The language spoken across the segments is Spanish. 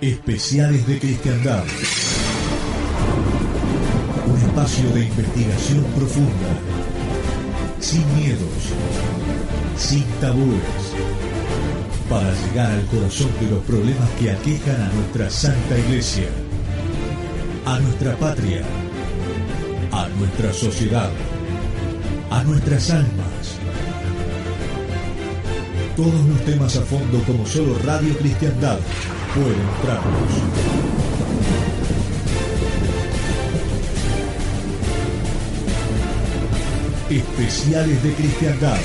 Especiales de Cristiandad. Un espacio de investigación profunda. Sin miedos. Sin tabúes. Para llegar al corazón de los problemas que aquejan a nuestra Santa Iglesia. A nuestra patria. A nuestra sociedad. A nuestras almas. Todos los temas a fondo como solo Radio Cristiandad entrarnos. Especiales de Cristiandad.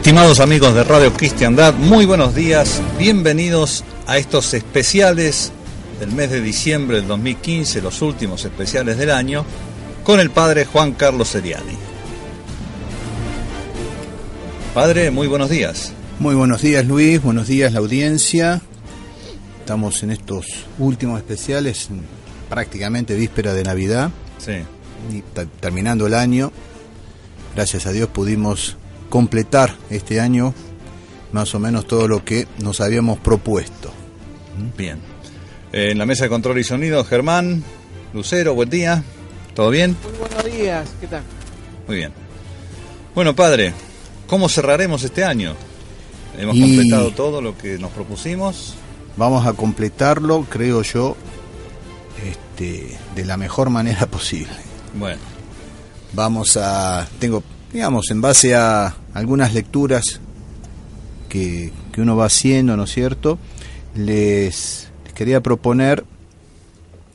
Estimados amigos de Radio Cristiandad, muy buenos días, bienvenidos a estos especiales del mes de diciembre del 2015, los últimos especiales del año, con el padre Juan Carlos Seriani. Padre, muy buenos días. Muy buenos días Luis, buenos días la audiencia. Estamos en estos últimos especiales, prácticamente víspera de Navidad. Sí. terminando el año, gracias a Dios pudimos completar este año más o menos todo lo que nos habíamos propuesto. Bien. En la mesa de control y sonido, Germán, Lucero, buen día. ¿Todo bien? Muy buenos días, ¿qué tal? Muy bien. Bueno, padre, ¿cómo cerraremos este año? Hemos completado todo lo que nos propusimos. Vamos a completarlo, creo yo, este, de la mejor manera posible. Bueno. Vamos a. Tengo, digamos, en base a algunas lecturas que, uno va haciendo, ¿no es cierto? Les, quería proponer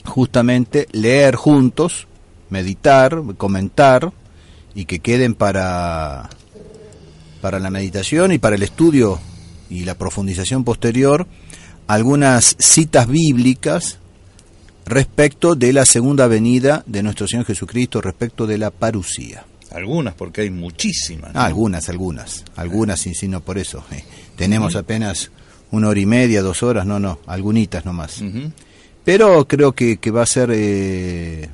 justamente leer juntos, meditar, comentar y que queden para, para la meditación y para el estudio y la profundización posterior algunas citas bíblicas respecto de la segunda venida de nuestro Señor Jesucristo, respecto de la parucía. Algunas, porque hay muchísimas. algunas algunas, algunas. Algunas, sino por eso. Eh, tenemos apenas una hora y media, dos horas, no, no, algunitas nomás. Pero creo que, que, va a ser eh,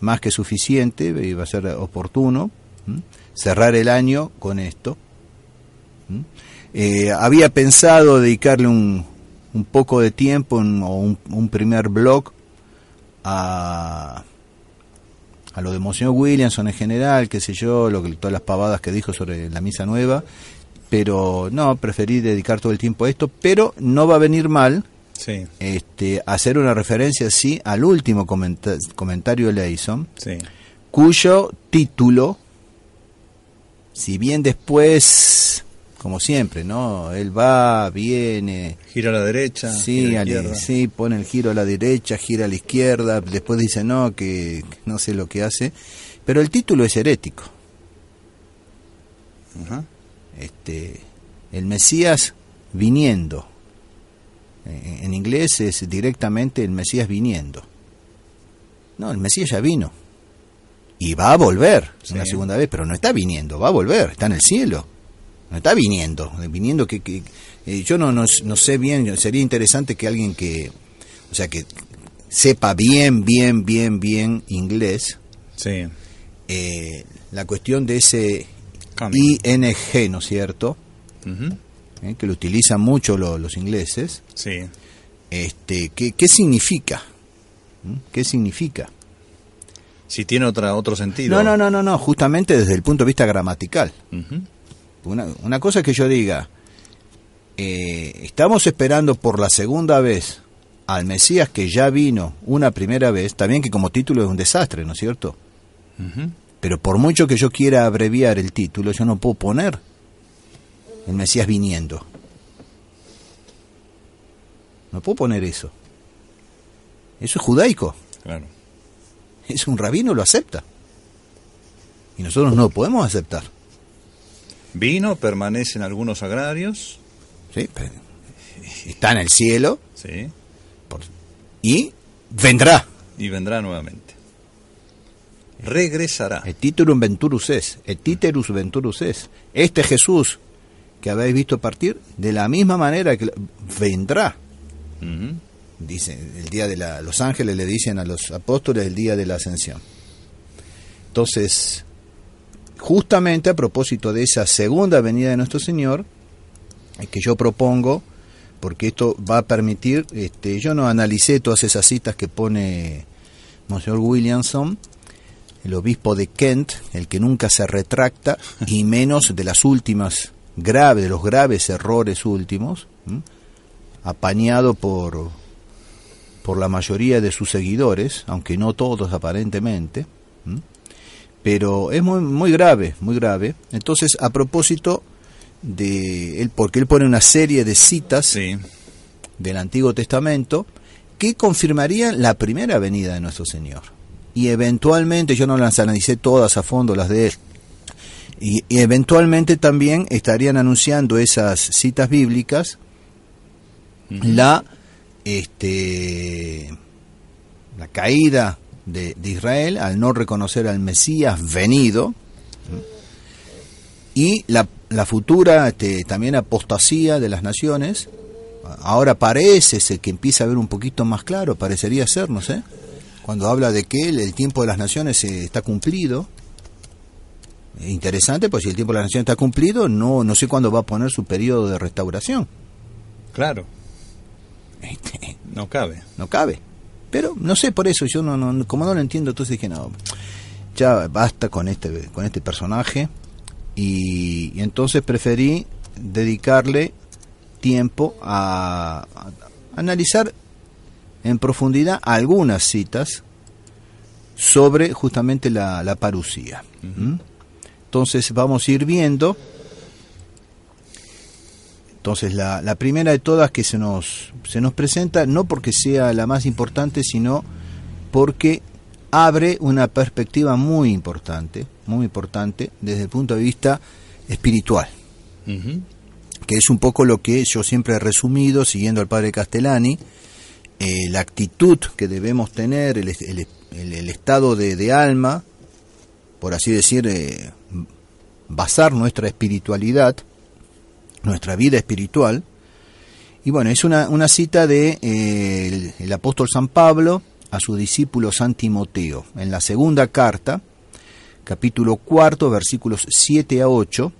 más que suficiente y eh, va a ser oportuno cerrar el año con esto. había pensado dedicarle un, un poco de tiempo o un primer blog a a lo de Monseñor Williamson en general, qué sé yo, lo que, todas las pavadas que dijo sobre la misa nueva, pero no, preferí dedicar todo el tiempo a esto, pero no va a venir mal este, hacer una referencia, sí, al último comentario de Leison, cuyo título, si bien después como siempre, ¿no? Él va, viene. Gira a la derecha. Sí, a sí, pone el giro a la derecha, gira a la izquierda, después dice no, que no sé lo que hace. Pero el título es herético. Este, el Mesías viniendo. E, e, en, inglés es directamente el Mesías viniendo. No, el Mesías ya vino. Y va a volver una segunda vez, pero no está viniendo, va a volver, está en el cielo está viniendo, viniendo que, eh, yo no, no, sé bien, sería interesante que alguien que, o sea, que sepa bien, bien, bien, bien inglés, sí. Eh, la cuestión de ese ING, ¿no es cierto? Eh, que lo utilizan mucho los ingleses. Sí. Este, ¿qué, significa? ¿Mm? ¿Qué significa? Si tiene otra, otro sentido. No, no, no, no, no, justamente desde el punto de vista gramatical. Una, cosa es que yo diga, eh, estamos esperando por la segunda vez al Mesías que ya vino una primera vez, también que como título es un desastre, ¿no es cierto? Pero por mucho que yo quiera abreviar el título, yo no puedo poner el Mesías viniendo. No puedo poner eso. Eso es judaico. Es un rabino lo acepta. Y nosotros no lo podemos aceptar. Vino, permanece en algunos agrarios. Sí, está en el cielo. Sí. y vendrá. Y vendrá nuevamente. Regresará. El título venturus es. El venturus es. Este Jesús que habéis visto partir, de la misma manera que vendrá. el día de los ángeles le dicen a los apóstoles el día de la ascensión. Entonces, justamente a propósito de esa segunda venida de nuestro Señor, eh, que yo propongo, porque esto va a permitir, este, yo no analicé todas esas citas que pone Monseñor Williamson, el obispo de Kent, el que nunca se retracta, y menos de las últimas graves, de los graves errores últimos, apañado por, por la mayoría de sus seguidores, aunque no todos aparentemente pero es muy, muy grave, muy grave. Entonces, a propósito de él, porque él pone una serie de citas del Antiguo Testamento que confirmarían la primera venida de nuestro Señor. Y eventualmente, yo no las analicé todas a fondo, las de él, y, eventualmente también estarían anunciando esas citas bíblicas la, este, la caída de, Israel al no reconocer al Mesías venido y la, futura este, también apostasía de las naciones. Ahora parece que empieza a ver un poquito más claro, parecería ser, no sé, cuando habla de que el, tiempo de las naciones eh, está cumplido. Interesante, pues si el tiempo de las naciones está cumplido, no, no sé cuándo va a poner su periodo de restauración. Claro. Este, no cabe. No cabe. Pero no sé por eso, yo no, como no lo entiendo, entonces dije, no, ya basta con este, con este personaje. Y, entonces preferí dedicarle tiempo a, analizar en profundidad algunas citas sobre justamente la, la parucía. Entonces vamos a ir viendo entonces, la, la, primera de todas que se nos, se nos presenta, no porque sea la más importante, sino porque abre una perspectiva muy importante, muy importante desde el punto de vista espiritual, que es un poco lo que yo siempre he resumido, siguiendo al padre Castellani, eh, la actitud que debemos tener, el, el, estado de, alma, por así decir, eh, basar nuestra espiritualidad, nuestra vida espiritual. Y bueno, es una, cita de eh, el, apóstol San Pablo a su discípulo San Timoteo, en la segunda carta, capítulo cuarto, versículos 7 a 8,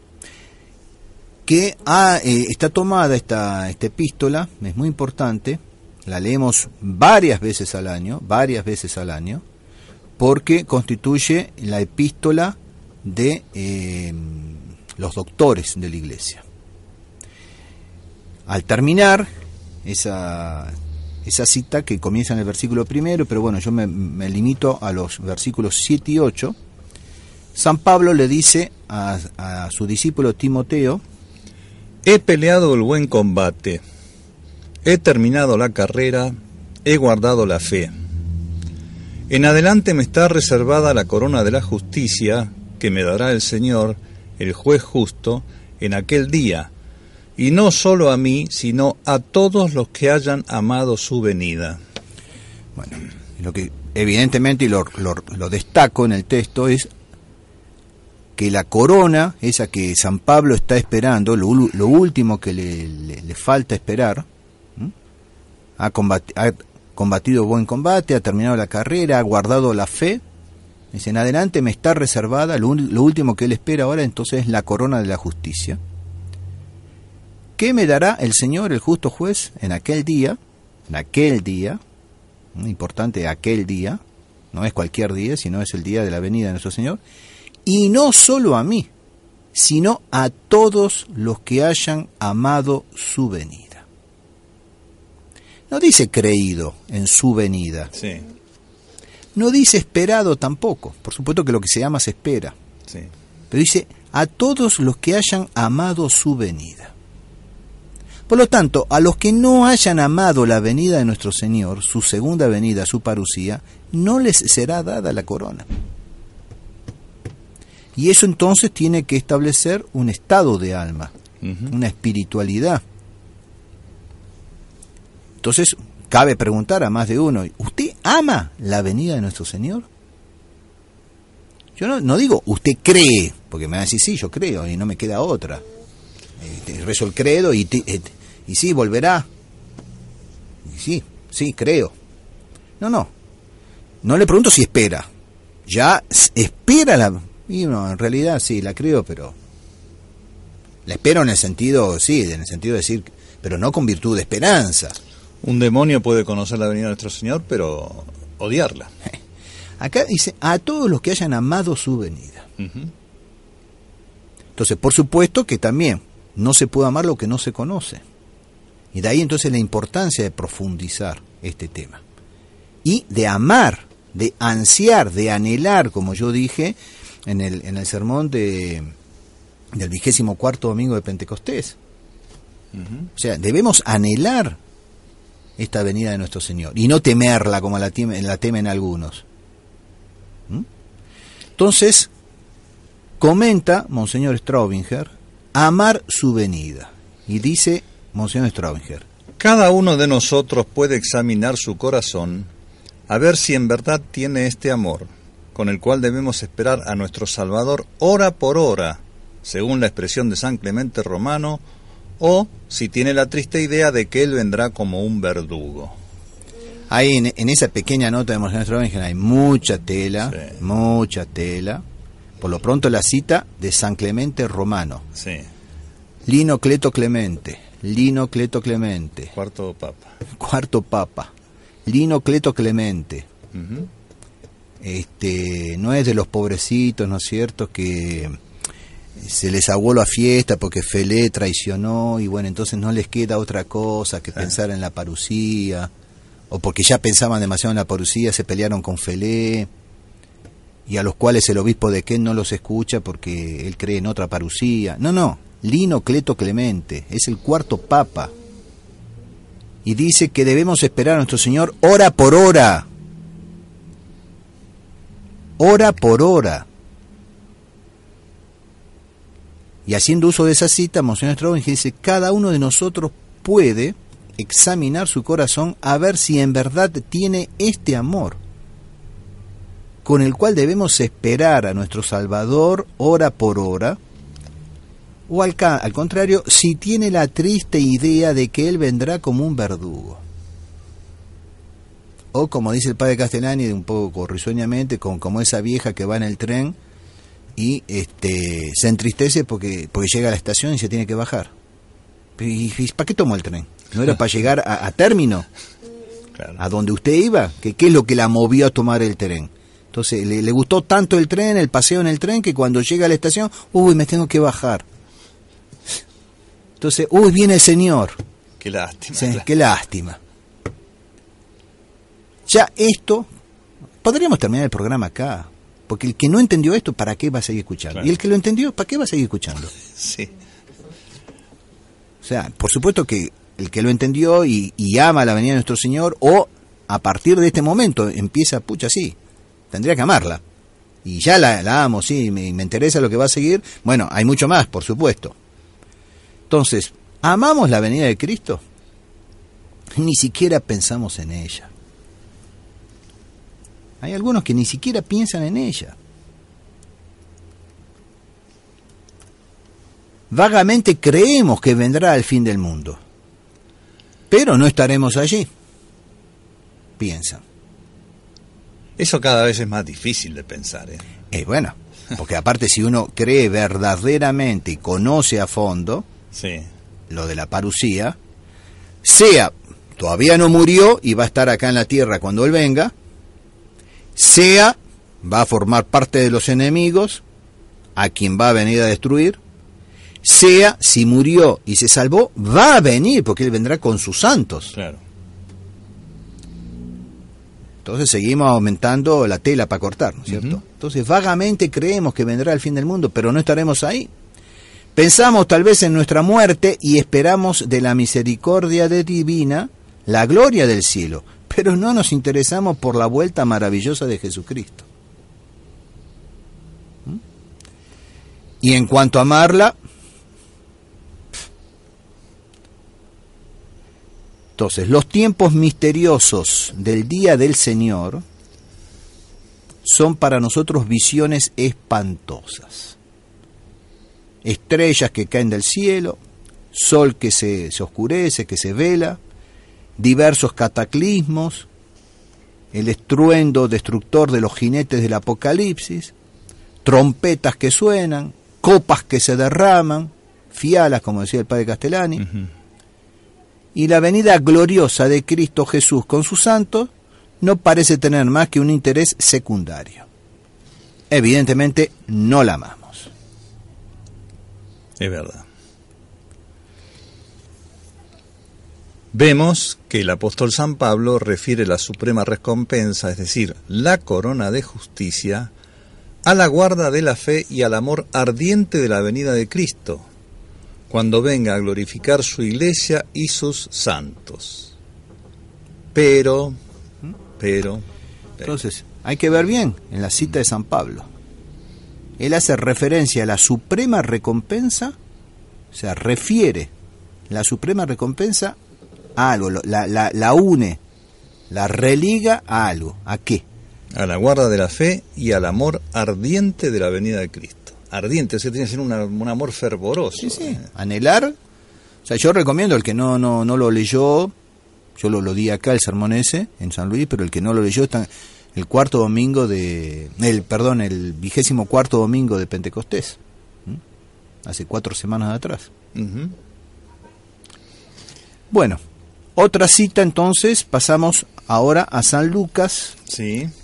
que ah, eh, está tomada esta, epístola, es muy importante, la leemos varias veces al año, varias veces al año, porque constituye la epístola de eh, los doctores de la iglesia al terminar esa, esa cita que comienza en el versículo primero, pero bueno, yo me, limito a los versículos 7 y 8, San Pablo le dice a su discípulo Timoteo, He peleado el buen combate, he terminado la carrera, he guardado la fe. En adelante me está reservada la corona de la justicia que me dará el Señor, el juez justo, en aquel día, y no solo a mí, sino a todos los que hayan amado su venida. Bueno, lo que evidentemente, y lo, lo, destaco en el texto, es que la corona, esa que San Pablo está esperando, lo, lo último que le, le, falta esperar, ha, combatido, buen combate, ha terminado la carrera, ha guardado la fe, dice, en adelante me está reservada, lo, lo último que él espera ahora entonces es la corona de la justicia ¿Qué me dará el Señor, el justo juez, en aquel día? En aquel día, importante, aquel día, no es cualquier día, sino es el día de la venida de nuestro Señor, y no solo a mí, sino a todos los que hayan amado su venida. No dice creído en su venida. No dice esperado tampoco. Por supuesto que lo que se llama se espera. Pero dice a todos los que hayan amado su venida. Por lo tanto, a los que no hayan amado la venida de nuestro Señor, su segunda venida, su parucía, no les será dada la corona. Y eso entonces tiene que establecer un estado de alma, una espiritualidad. Entonces, cabe preguntar a más de uno, ¿usted ama la venida de nuestro Señor? Yo no, digo, usted cree, porque me van a decir, sí, yo creo y no me queda otra. Este, rezo el credo y eh, y sí, volverá. Y sí, sí, creo. No, no. No le pregunto si espera. Ya espera la... Y no, en realidad sí, la creo, pero... La espero en el sentido, sí, en el sentido de decir, pero no con virtud de esperanza. Un demonio puede conocer la venida de nuestro Señor, pero odiarla. Acá dice, a todos los que hayan amado su venida. Entonces, por supuesto que también no se puede amar lo que no se conoce. Y de ahí entonces la importancia de profundizar este tema. Y de amar, de ansiar, de anhelar, como yo dije en el, en el sermón del vigésimo cuarto domingo de Pentecostés. O sea, debemos anhelar esta venida de nuestro Señor y no temerla como la, temen, algunos. ¿Mm? Entonces, comenta Monseñor Straubinger, amar su venida. Y dice Straubinger. Cada uno de nosotros puede examinar su corazón a ver si en verdad tiene este amor, con el cual debemos esperar a nuestro Salvador hora por hora, según la expresión de San Clemente Romano, o si tiene la triste idea de que Él vendrá como un verdugo. Ahí en, esa pequeña nota de Monseñor Straubinger hay mucha tela, mucha tela. Por lo pronto la cita de San Clemente Romano. Sí. Lino Cleto Clemente, Lino Cleto Clemente. Cuarto Papa. Cuarto Papa. Lino Cleto Clemente. este, no es de los pobrecitos, ¿no es cierto? Que se les aguó la fiesta porque Felé traicionó y bueno, entonces no les queda otra cosa que ah. pensar en la parucía. O porque ya pensaban demasiado en la parucía, se pelearon con Felé y a los cuales el obispo de Ken no los escucha porque él cree en otra parucía. No, no, Lino Cleto Clemente es el cuarto papa y dice que debemos esperar a nuestro Señor hora por hora. Hora por hora. Y haciendo uso de esa cita, Monseñor dice, cada uno de nosotros puede examinar su corazón a ver si en verdad tiene este amor con el cual debemos esperar a nuestro Salvador hora por hora, o al, contrario, si tiene la triste idea de que Él vendrá como un verdugo. O como dice el padre Castellani, un poco risueñamente, con, como esa vieja que va en el tren y este, se entristece porque, porque llega a la estación y se tiene que bajar. para qué tomó el tren? ¿No era para llegar a, término? ¿A donde usted iba? ¿Qué, ¿Qué es lo que la movió a tomar el tren? Entonces le, gustó tanto el tren, el paseo en el tren, que cuando llega a la estación, uy, me tengo que bajar. Entonces, uy, viene el señor. Qué lástima. qué lástima. Ya esto, podríamos terminar el programa acá, porque el que no entendió esto, ¿para qué va a seguir escuchando? Y el que lo entendió, ¿para qué va a seguir escuchando? Sí. O sea, por supuesto que el que lo entendió y, y ama la venida de nuestro Señor, o a partir de este momento empieza, pucha, sí, tendría que amarla. Y ya la, amo, sí, me, me interesa lo que va a seguir. Bueno, hay mucho más, por supuesto. Entonces, ¿amamos la venida de Cristo? Ni siquiera pensamos en ella. Hay algunos que ni siquiera piensan en ella. Vagamente creemos que vendrá el fin del mundo, pero no estaremos allí, piensan. Eso cada vez es más difícil de pensar. ¿eh? ¿eh? bueno, porque aparte si uno cree verdaderamente y conoce a fondo sí. lo de la parucía, sea todavía no murió y va a estar acá en la tierra cuando él venga, sea va a formar parte de los enemigos a quien va a venir a destruir, sea si murió y se salvó, va a venir porque él vendrá con sus santos. Claro. Entonces seguimos aumentando la tela para cortar, ¿no es cierto? Entonces vagamente creemos que vendrá el fin del mundo, pero no estaremos ahí. Pensamos tal vez en nuestra muerte y esperamos de la misericordia divina la gloria del cielo, pero no nos interesamos por la vuelta maravillosa de Jesucristo. ¿Mm? Y en cuanto a amarla, Entonces, los tiempos misteriosos del día del Señor son para nosotros visiones espantosas. Estrellas que caen del cielo, sol que se, oscurece, que se vela, diversos cataclismos, el estruendo destructor de los jinetes del apocalipsis, trompetas que suenan, copas que se derraman, fialas, como decía el padre Castellani, y la venida gloriosa de Cristo Jesús con sus santos no parece tener más que un interés secundario. Evidentemente no la amamos. Es verdad. Vemos que el apóstol San Pablo refiere la suprema recompensa, es decir, la corona de justicia, a la guarda de la fe y al amor ardiente de la venida de Cristo, cuando venga a glorificar su iglesia y sus santos. Pero, pero... pero. Entonces, hay que ver bien en la cita de San Pablo. Él hace referencia a la suprema recompensa, o sea, refiere la suprema recompensa a algo, la, la une, la religa a algo. ¿A qué? A la guarda de la fe y al amor ardiente de la venida de Cristo ardiente, o sea, tiene que ser un amor fervoroso. Sí, sí. Anhelar. O sea, yo recomiendo el que no, no, no lo leyó, yo lo, di acá el sermón ese, en San Luis, pero el que no lo leyó está el cuarto domingo de. el Perdón, el vigésimo cuarto domingo de Pentecostés. Hace cuatro semanas atrás. Bueno, otra cita entonces, pasamos ahora a San Lucas,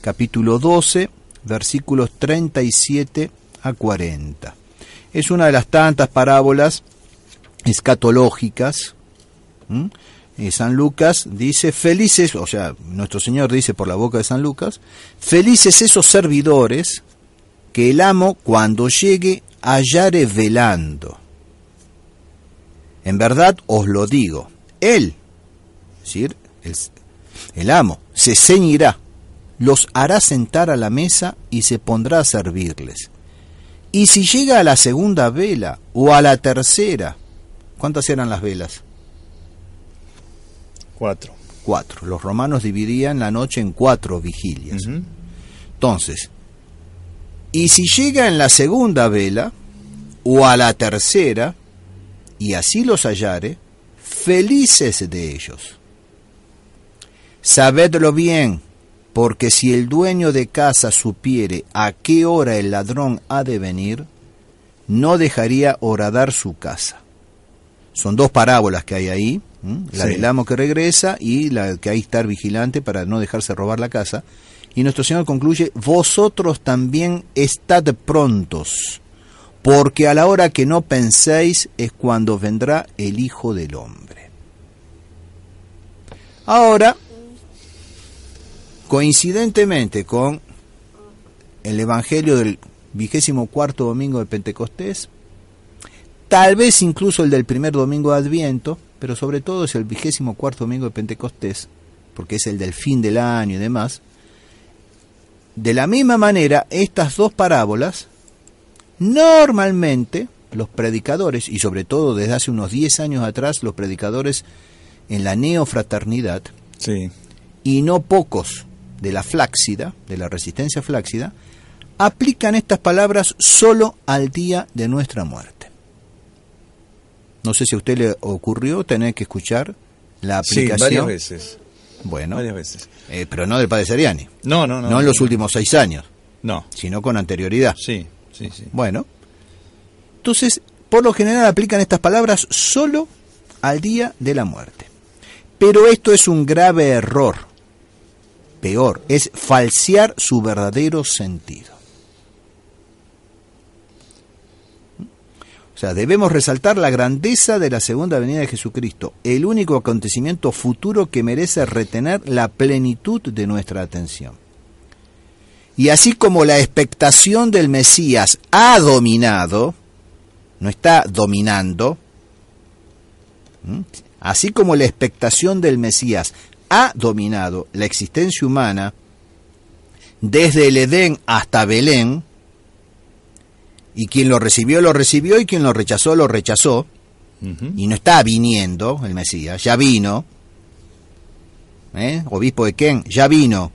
capítulo 12, versículos 37 40. Es una de las tantas parábolas escatológicas. Eh, San Lucas dice, felices, o sea, nuestro Señor dice por la boca de San Lucas, felices esos servidores que el amo cuando llegue hallare velando. En verdad os lo digo, él, es decir, el amo, se ceñirá, los hará sentar a la mesa y se pondrá a servirles. Y si llega a la segunda vela o a la tercera, ¿cuántas eran las velas? Cuatro. Cuatro. Los romanos dividían la noche en cuatro vigilias. Entonces, y si llega en la segunda vela o a la tercera, y así los hallare, felices de ellos. Sabedlo bien, porque si el dueño de casa supiere a qué hora el ladrón ha de venir, no dejaría horadar su casa. Son dos parábolas que hay ahí, la del amo que regresa y la que hay que estar vigilante para no dejarse robar la casa. Y nuestro Señor concluye, vosotros también estad prontos, porque a la hora que no penséis es cuando vendrá el Hijo del Hombre. Ahora coincidentemente con el Evangelio del vigésimo cuarto domingo de Pentecostés, tal vez incluso el del primer domingo de Adviento, pero sobre todo es el vigésimo cuarto domingo de Pentecostés, porque es el del fin del año y demás. De la misma manera, estas dos parábolas, normalmente los predicadores, y sobre todo desde hace unos 10 años atrás, los predicadores en la neofraternidad, y no pocos, de la flácida, de la resistencia flácida, aplican estas palabras solo al día de nuestra muerte. No sé si a usted le ocurrió tener que escuchar la aplicación. Sí, varias veces. Bueno, varias veces. Eh, pero no del padre Seriani. No, no, no. No en los últimos seis años. No. Sino con anterioridad. Sí, sí, sí. Bueno, entonces, por lo general aplican estas palabras solo al día de la muerte. Pero esto es un grave error es falsear su verdadero sentido. O sea, debemos resaltar la grandeza de la segunda venida de Jesucristo, el único acontecimiento futuro que merece retener la plenitud de nuestra atención. Y así como la expectación del Mesías ha dominado, no está dominando, así como la expectación del Mesías ha dominado la existencia humana desde el Edén hasta Belén, y quien lo recibió lo recibió y quien lo rechazó lo rechazó, y no está viniendo el Mesías, ya vino, ¿eh? obispo de Ken, ya vino.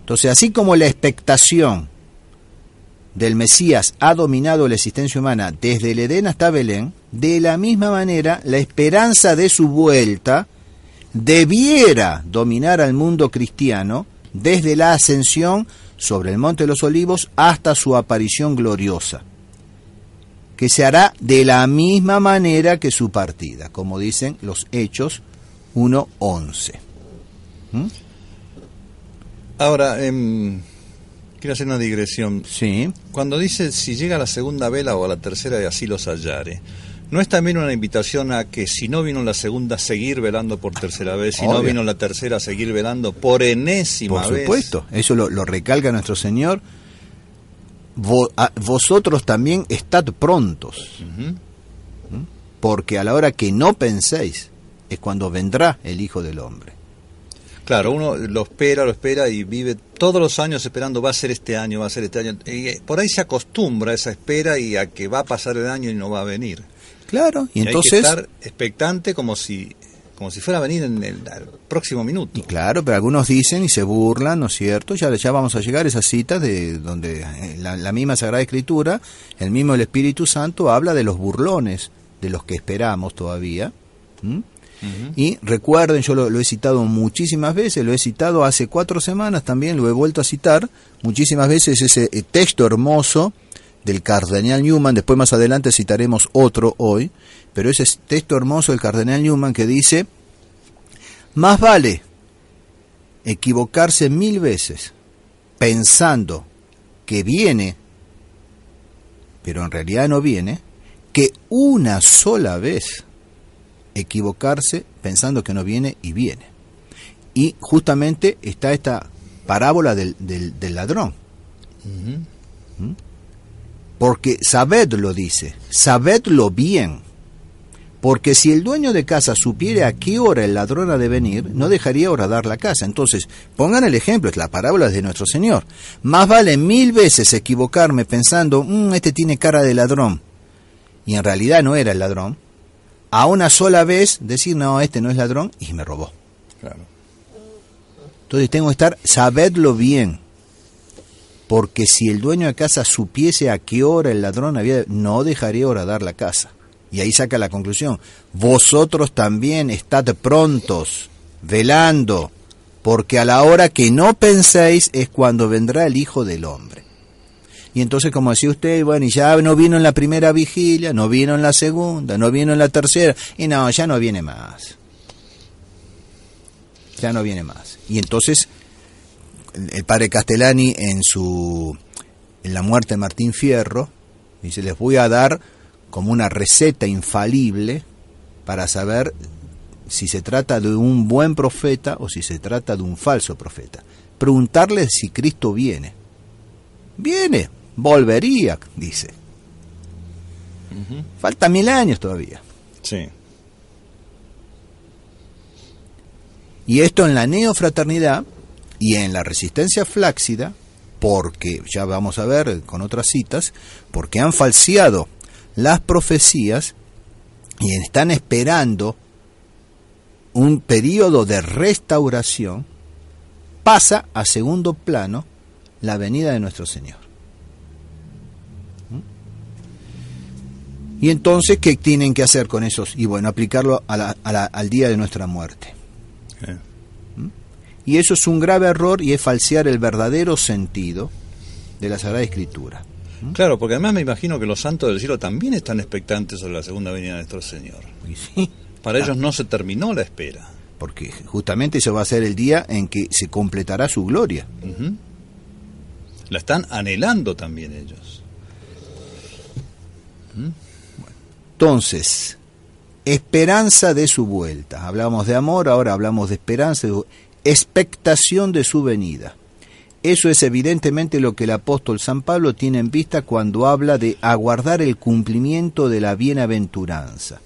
Entonces, así como la expectación del Mesías ha dominado la existencia humana desde el Edén hasta Belén, de la misma manera la esperanza de su vuelta, debiera dominar al mundo cristiano desde la ascensión sobre el Monte de los Olivos hasta su aparición gloriosa, que se hará de la misma manera que su partida, como dicen los Hechos 1.11. ¿Mm? Ahora, em, quiero hacer una digresión. Sí. Cuando dice si llega la segunda vela o a la tercera y así los hallare, ¿No es también una invitación a que si no vino la segunda, seguir velando por tercera vez? Si no vino la tercera, seguir velando por enésima vez. Por supuesto, eso lo, recalca nuestro Señor. vosotros también estad prontos, ¿Mm? porque a la hora que no penséis es cuando vendrá el Hijo del Hombre. Claro, uno lo espera, lo espera y vive todos los años esperando, va a ser este año, va a ser este año. Y eh, por ahí se acostumbra a esa espera y a que va a pasar el año y no va a venir. Claro, y, entonces... Hay que estar expectante como si como si fuera a venir en el, próximo minuto. claro, pero algunos dicen y se burlan, ¿no es cierto? Ya, ya vamos a llegar a esas citas de donde eh, la, misma Sagrada Escritura, el mismo el Espíritu Santo habla de los burlones, de los que esperamos todavía. Y recuerden, yo lo, lo, he citado muchísimas veces, lo he citado hace cuatro semanas también, lo he vuelto a citar muchísimas veces ese eh, texto hermoso del cardenal Newman, después más adelante citaremos otro hoy, pero ese texto hermoso del cardenal Newman que dice, más vale equivocarse mil veces pensando que viene, pero en realidad no viene, que una sola vez equivocarse pensando que no viene y viene. Y justamente está esta parábola del, del, ladrón porque sabedlo dice, sabedlo bien. Porque si el dueño de casa supiera a qué hora el ladrón ha de venir, no dejaría dar la casa. Entonces, pongan el ejemplo, es la parábola de nuestro Señor. Más vale mil veces equivocarme pensando, mm, este tiene cara de ladrón, y en realidad no era el ladrón, a una sola vez decir, no, este no es ladrón, y me robó. Entonces tengo que estar, sabedlo bien porque si el dueño de casa supiese a qué hora el ladrón había, no dejaría dar la casa. Y ahí saca la conclusión, vosotros también estad prontos, velando, porque a la hora que no penséis es cuando vendrá el Hijo del Hombre. Y entonces, como decía usted, bueno, y ya no vino en la primera vigilia, no vino en la segunda, no vino en la tercera, y no, ya no viene más. Ya no viene más. Y entonces el padre Castellani en su en la muerte de Martín Fierro dice les voy a dar como una receta infalible para saber si se trata de un buen profeta o si se trata de un falso profeta. Preguntarle si Cristo viene. Viene, volvería, dice. Falta mil años todavía. Sí. Y esto en la neofraternidad y en la resistencia flácida, porque, ya vamos a ver con otras citas, porque han falseado las profecías y están esperando un periodo de restauración, pasa a segundo plano la venida de nuestro Señor. ¿Mm? Y entonces, ¿qué tienen que hacer con esos? Y bueno, aplicarlo al día de nuestra muerte. Y eso es un grave error y es falsear el verdadero sentido de la Sagrada Escritura. ¿Mm? Claro, porque además me imagino que los santos del cielo también están expectantes sobre la segunda venida de nuestro Señor. Para ellos no se terminó la espera. Porque justamente eso va a ser el día en que se completará su gloria. La están anhelando también ellos. ¿Mm? Entonces, esperanza de su vuelta. Hablamos de amor, ahora hablamos de esperanza expectación de su venida. Eso es evidentemente lo que el apóstol San Pablo tiene en vista cuando habla de aguardar el cumplimiento de la bienaventuranza.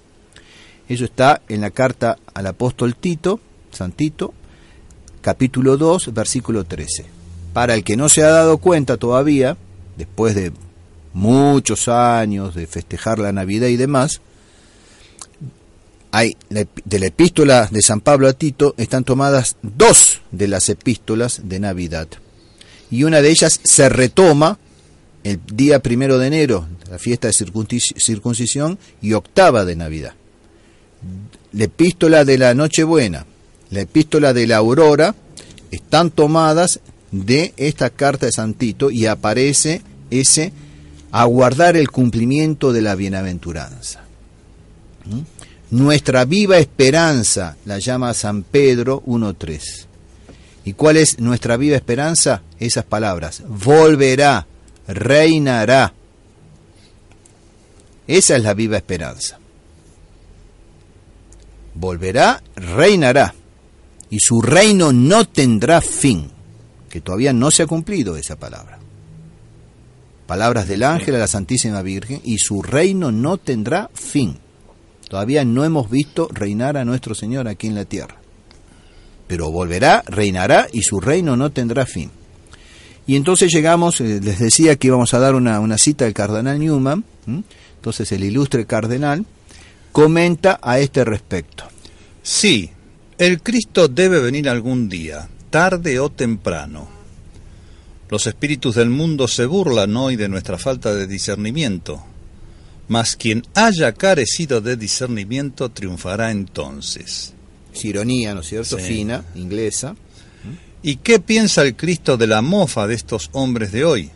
Eso está en la carta al apóstol Tito, San Tito, capítulo 2, versículo 13. Para el que no se ha dado cuenta todavía, después de muchos años de festejar la Navidad y demás, de la epístola de San Pablo a Tito están tomadas dos de las epístolas de Navidad. Y una de ellas se retoma el día primero de enero, la fiesta de circuncisión y octava de Navidad. La epístola de la Nochebuena, la epístola de la Aurora, están tomadas de esta carta de San Tito y aparece ese aguardar el cumplimiento de la bienaventuranza. ¿Mm? Nuestra viva esperanza la llama San Pedro 1.3. ¿Y cuál es nuestra viva esperanza? Esas palabras. Volverá, reinará. Esa es la viva esperanza. Volverá, reinará. Y su reino no tendrá fin. Que todavía no se ha cumplido esa palabra. Palabras del ángel a la Santísima Virgen. Y su reino no tendrá fin. Todavía no hemos visto reinar a nuestro Señor aquí en la tierra. Pero volverá, reinará y su reino no tendrá fin. Y entonces llegamos, eh, les decía que íbamos a dar una, cita al cardenal Newman, entonces el ilustre cardenal comenta a este respecto. Sí, el Cristo debe venir algún día, tarde o temprano. Los espíritus del mundo se burlan hoy de nuestra falta de discernimiento, mas quien haya carecido de discernimiento triunfará entonces. Es ironía, ¿no es cierto? Fina, inglesa. ¿Y qué piensa el Cristo de la mofa de estos hombres de hoy?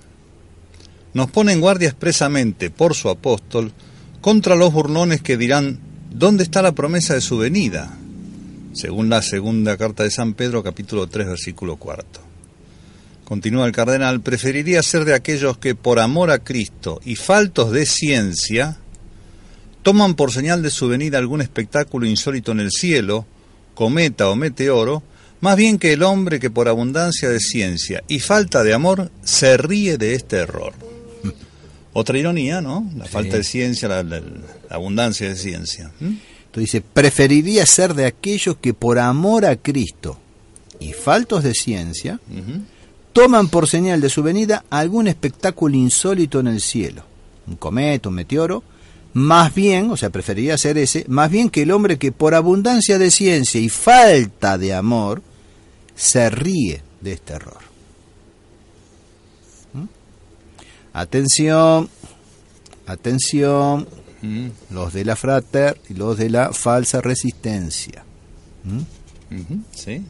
Nos pone en guardia expresamente por su apóstol contra los burlones que dirán, ¿dónde está la promesa de su venida? Según la segunda carta de San Pedro, capítulo 3, versículo 4. Continúa el cardenal, preferiría ser de aquellos que por amor a Cristo y faltos de ciencia toman por señal de su venida algún espectáculo insólito en el cielo, cometa o meteoro, más bien que el hombre que por abundancia de ciencia y falta de amor se ríe de este error. Otra ironía, ¿no? La falta de ciencia, la, abundancia de ciencia. Entonces dice, preferiría ser de aquellos que por amor a Cristo y faltos de ciencia, toman por señal de su venida algún espectáculo insólito en el cielo, un cometa, un meteoro, más bien, o sea, preferiría ser ese, más bien que el hombre que por abundancia de ciencia y falta de amor se ríe de este error. ¿Mm? Atención, atención, los de la frater y los de la falsa resistencia. ¿Mm? ¿Sí?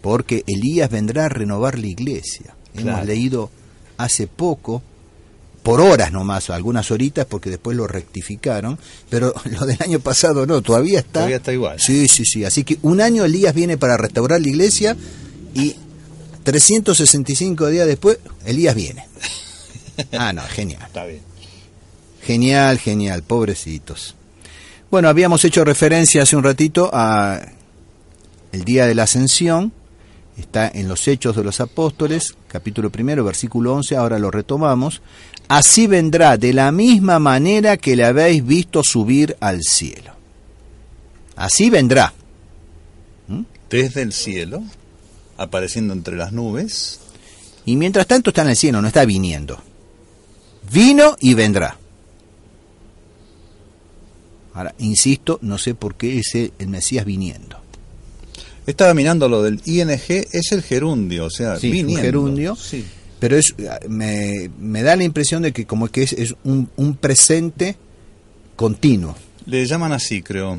porque Elías vendrá a renovar la iglesia. Hemos leído hace poco, por horas nomás, algunas horitas, porque después lo rectificaron, pero lo del año pasado no, todavía está. Todavía está igual. Sí, sí, sí. Así que un año Elías viene para restaurar la iglesia y 365 días después Elías viene. Ah, no, genial. Está bien. Genial, genial, pobrecitos. Bueno, habíamos hecho referencia hace un ratito a el día de la ascensión, está en los Hechos de los Apóstoles, capítulo primero, versículo 11, ahora lo retomamos, así vendrá de la misma manera que le habéis visto subir al cielo. Así vendrá. ¿Mm? Desde el cielo, apareciendo entre las nubes. Y mientras tanto está en el cielo, no está viniendo. Vino y vendrá. Ahora, insisto, no sé por qué es el Mesías viniendo. Estaba mirando lo del ING, es el gerundio, o sea, sí, gerundio. Pero es, me, da la impresión de que como que es, un, presente continuo. Le llaman así, creo.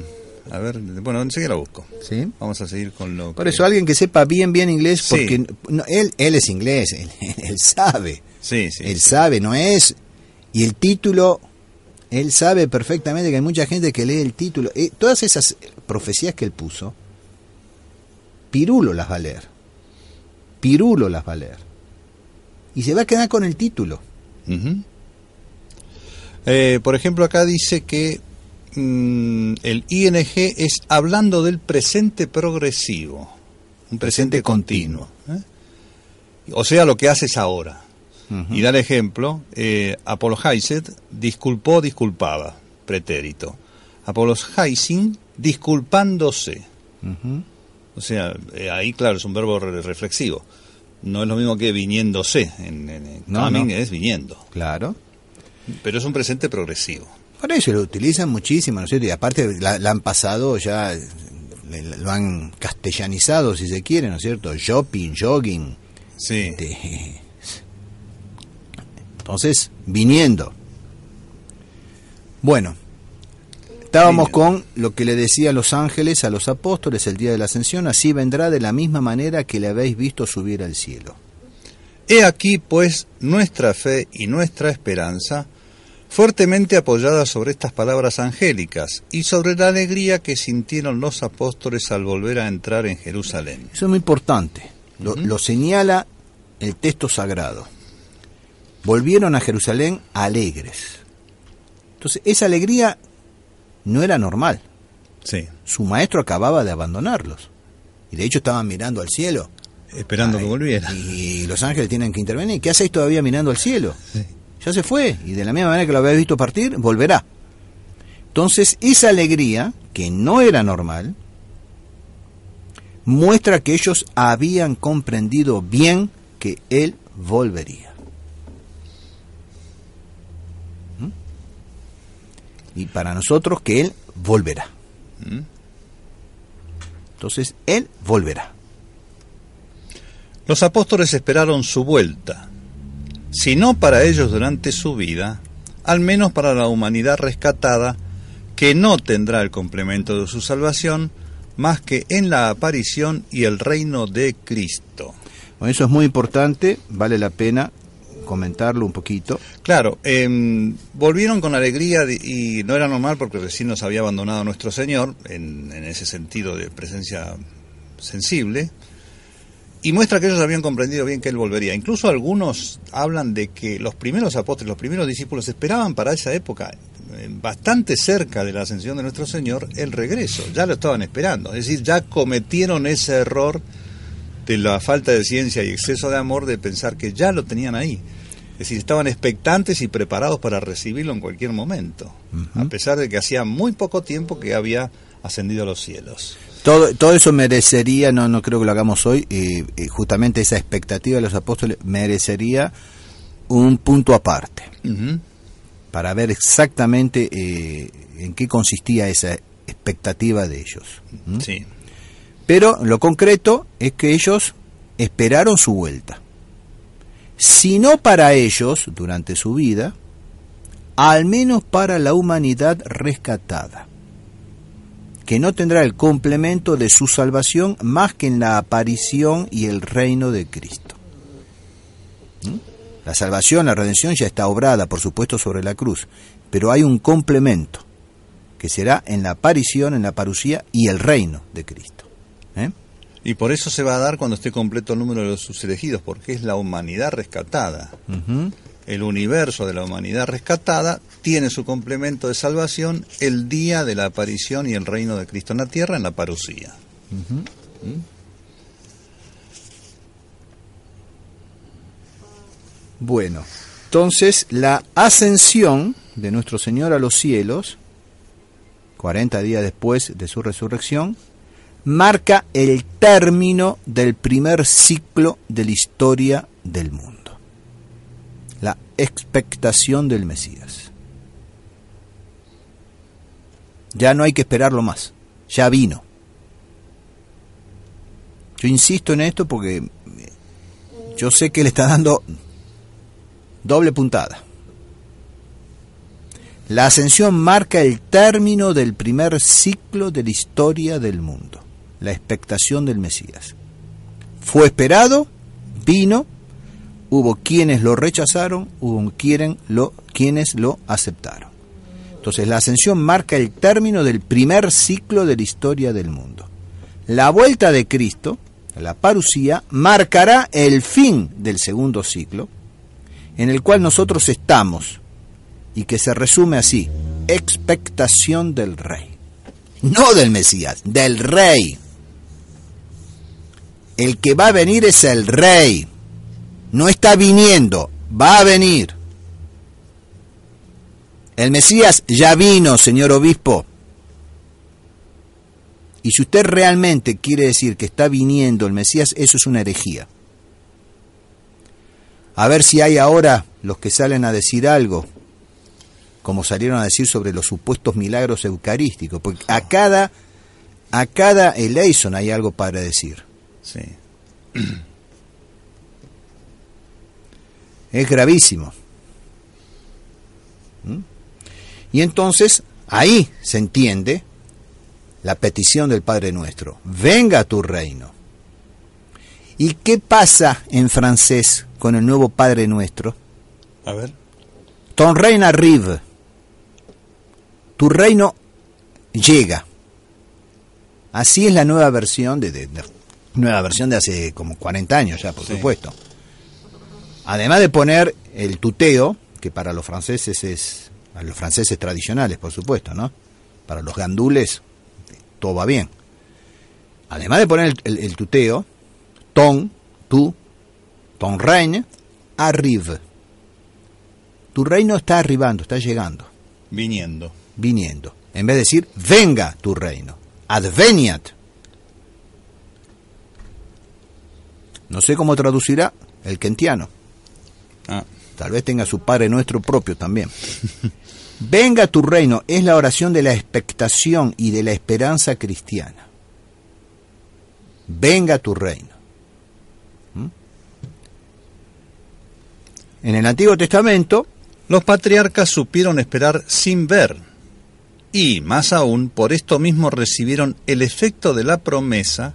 A ver, bueno, enseguida la busco. ¿Sí? Vamos a seguir con lo Por eso, alguien que sepa bien, bien inglés, porque él, él es inglés, él, sabe. Sí, sí. Él sabe, no es. Y el título, él sabe perfectamente que hay mucha gente que lee el título. Eh, todas esas profecías que él puso, Pirulo las va a leer. Pirulo las va a leer. Y se va a quedar con el título. Eh, por ejemplo, acá dice que mm, el ING es hablando del presente progresivo, un presente, continuo. ¿eh? O sea, lo que haces ahora. Y da ejemplo, eh, Apolo disculpó, disculpaba, pretérito. Apolo Heising disculpándose. O sea, eh, ahí claro, es un verbo reflexivo. No es lo mismo que viniéndose. En, no, coming es viniendo. Claro. Pero es un presente progresivo. Por eso lo utilizan muchísimo, ¿no es cierto? Y aparte la, han pasado ya, lo han castellanizado, si se quiere, ¿no es cierto? Shopping, jogging. Sí. Este, entonces, viniendo. Bueno, Estábamos con lo que le decía los ángeles, a los apóstoles el día de la ascensión, así vendrá de la misma manera que le habéis visto subir al cielo. He aquí, pues, nuestra fe y nuestra esperanza, fuertemente apoyada sobre estas palabras angélicas y sobre la alegría que sintieron los apóstoles al volver a entrar en Jerusalén. Eso es muy importante, lo señala el texto sagrado. Volvieron a Jerusalén alegres. Entonces, esa alegría no era normal. Sí. Su maestro acababa de abandonarlos. Y de hecho estaban mirando al cielo. Esperando que volviera. Y los ángeles tienen que intervenir. ¿Qué hacéis todavía mirando al cielo? Ya se fue. Y de la misma manera que lo habéis visto partir, volverá. Entonces, esa alegría, que no era normal, muestra que ellos habían comprendido bien que Él volvería. y para nosotros que Él volverá. Mm. Entonces, Él volverá. Los apóstoles esperaron su vuelta, si no para ellos durante su vida, al menos para la humanidad rescatada, que no tendrá el complemento de su salvación más que en la aparición y el reino de Cristo. Bueno, eso es muy importante, vale la pena comentarlo un poquito. Claro, em, volvieron con alegría y no era normal porque recién nos había abandonado nuestro Señor, en, en ese sentido de presencia sensible, y muestra que ellos habían comprendido bien que Él volvería. Incluso algunos hablan de que los primeros apóstoles, los primeros discípulos esperaban para esa época, eh, bastante cerca de la ascensión de nuestro Señor, el regreso. Ya lo estaban esperando. Es decir, ya cometieron ese error de la falta de ciencia y exceso de amor de pensar que ya lo tenían ahí. Es decir, estaban expectantes y preparados para recibirlo en cualquier momento, a pesar de que hacía muy poco tiempo que había ascendido a los cielos. Todo, todo eso merecería, no, no creo que lo hagamos hoy, eh, eh, justamente esa expectativa de los apóstoles merecería un punto aparte, para ver exactamente eh, en qué consistía esa expectativa de ellos. Sí. Pero lo concreto es que ellos esperaron su vuelta sino para ellos durante su vida, al menos para la humanidad rescatada, que no tendrá el complemento de su salvación más que en la aparición y el reino de Cristo. ¿Mm? La salvación, la redención ya está obrada, por supuesto, sobre la cruz, pero hay un complemento, que será en la aparición, en la parucía y el reino de Cristo. Y por eso se va a dar cuando esté completo el número de sus elegidos, porque es la humanidad rescatada. El universo de la humanidad rescatada tiene su complemento de salvación el día de la aparición y el reino de Cristo en la tierra, en la parucía. ¿Mm? Bueno, entonces la ascensión de nuestro Señor a los cielos, 40 días después de su resurrección, marca el término del primer ciclo de la historia del mundo, la expectación del Mesías. Ya no hay que esperarlo más, ya vino. Yo insisto en esto porque yo sé que le está dando doble puntada. La ascensión marca el término del primer ciclo de la historia del mundo la expectación del Mesías. Fue esperado, vino, hubo quienes lo rechazaron, hubo quienes lo, quienes lo aceptaron. Entonces la ascensión marca el término del primer ciclo de la historia del mundo. La vuelta de Cristo, la parusía, marcará el fin del segundo ciclo, en el cual nosotros estamos, y que se resume así, expectación del rey. No del Mesías, del rey. El que va a venir es el rey. No está viniendo, va a venir. El Mesías ya vino, señor obispo. Y si usted realmente quiere decir que está viniendo el Mesías, eso es una herejía. A ver si hay ahora los que salen a decir algo, como salieron a decir sobre los supuestos milagros eucarísticos, porque a cada, a cada Eleison hay algo para decir. Sí. Es gravísimo. ¿Mm? Y entonces ahí se entiende la petición del Padre nuestro, venga a tu reino. ¿Y qué pasa en francés con el nuevo Padre nuestro? A ver. Ton reino arrive. Tu reino llega. Así es la nueva versión de, de, nueva versión de hace como 40 años ya, por supuesto. Además de poner el tuteo, que para los franceses es, a los franceses tradicionales, por supuesto, ¿no? Para los gandules, todo va bien. Además de poner el, tuteo, ton, tu, ton reine, arrive. Tu reino está arribando, está llegando. Viniendo. Viniendo. En vez de decir, venga tu reino. Adveniat No sé cómo traducirá el kentiano. Ah. Tal vez tenga su Padre Nuestro propio también. Venga tu reino es la oración de la expectación y de la esperanza cristiana. Venga tu reino. ¿Mm? En el Antiguo Testamento, los patriarcas supieron esperar sin ver y, más aún, por esto mismo recibieron el efecto de la promesa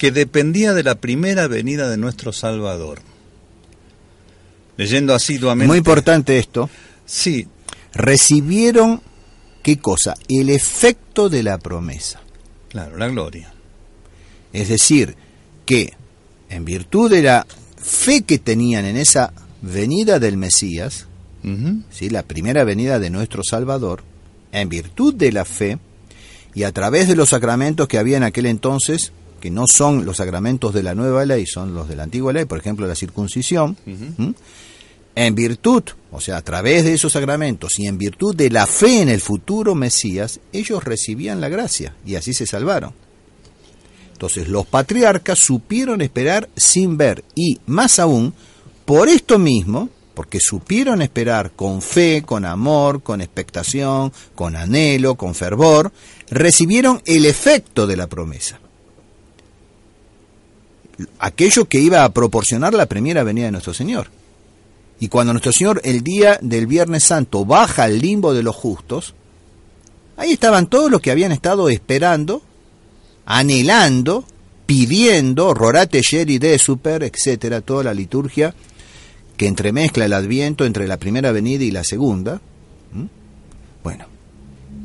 que dependía de la primera venida de nuestro Salvador. Leyendo asiduamente. Muy importante esto. Sí. Recibieron, ¿qué cosa? El efecto de la promesa. Claro, la gloria. Es decir, que en virtud de la fe que tenían en esa venida del Mesías, la primera venida de nuestro Salvador, en virtud de la fe y a través de los sacramentos que había en aquel entonces, que no son los sacramentos de la nueva ley, son los de la antigua ley, por ejemplo la circuncisión, en virtud, o sea, a través de esos sacramentos y en virtud de la fe en el futuro Mesías, ellos recibían la gracia y así se salvaron. Entonces los patriarcas supieron esperar sin ver y más aún, por esto mismo, porque supieron esperar con fe, con amor, con expectación, con anhelo, con fervor, recibieron el efecto de la promesa aquello que iba a proporcionar la primera venida de nuestro Señor. Y cuando nuestro Señor el día del Viernes Santo baja al limbo de los justos, ahí estaban todos los que habían estado esperando, anhelando, pidiendo, Rorate Yeri de Super, etcétera, toda la liturgia que entremezcla el Adviento entre la primera venida y la segunda. Bueno,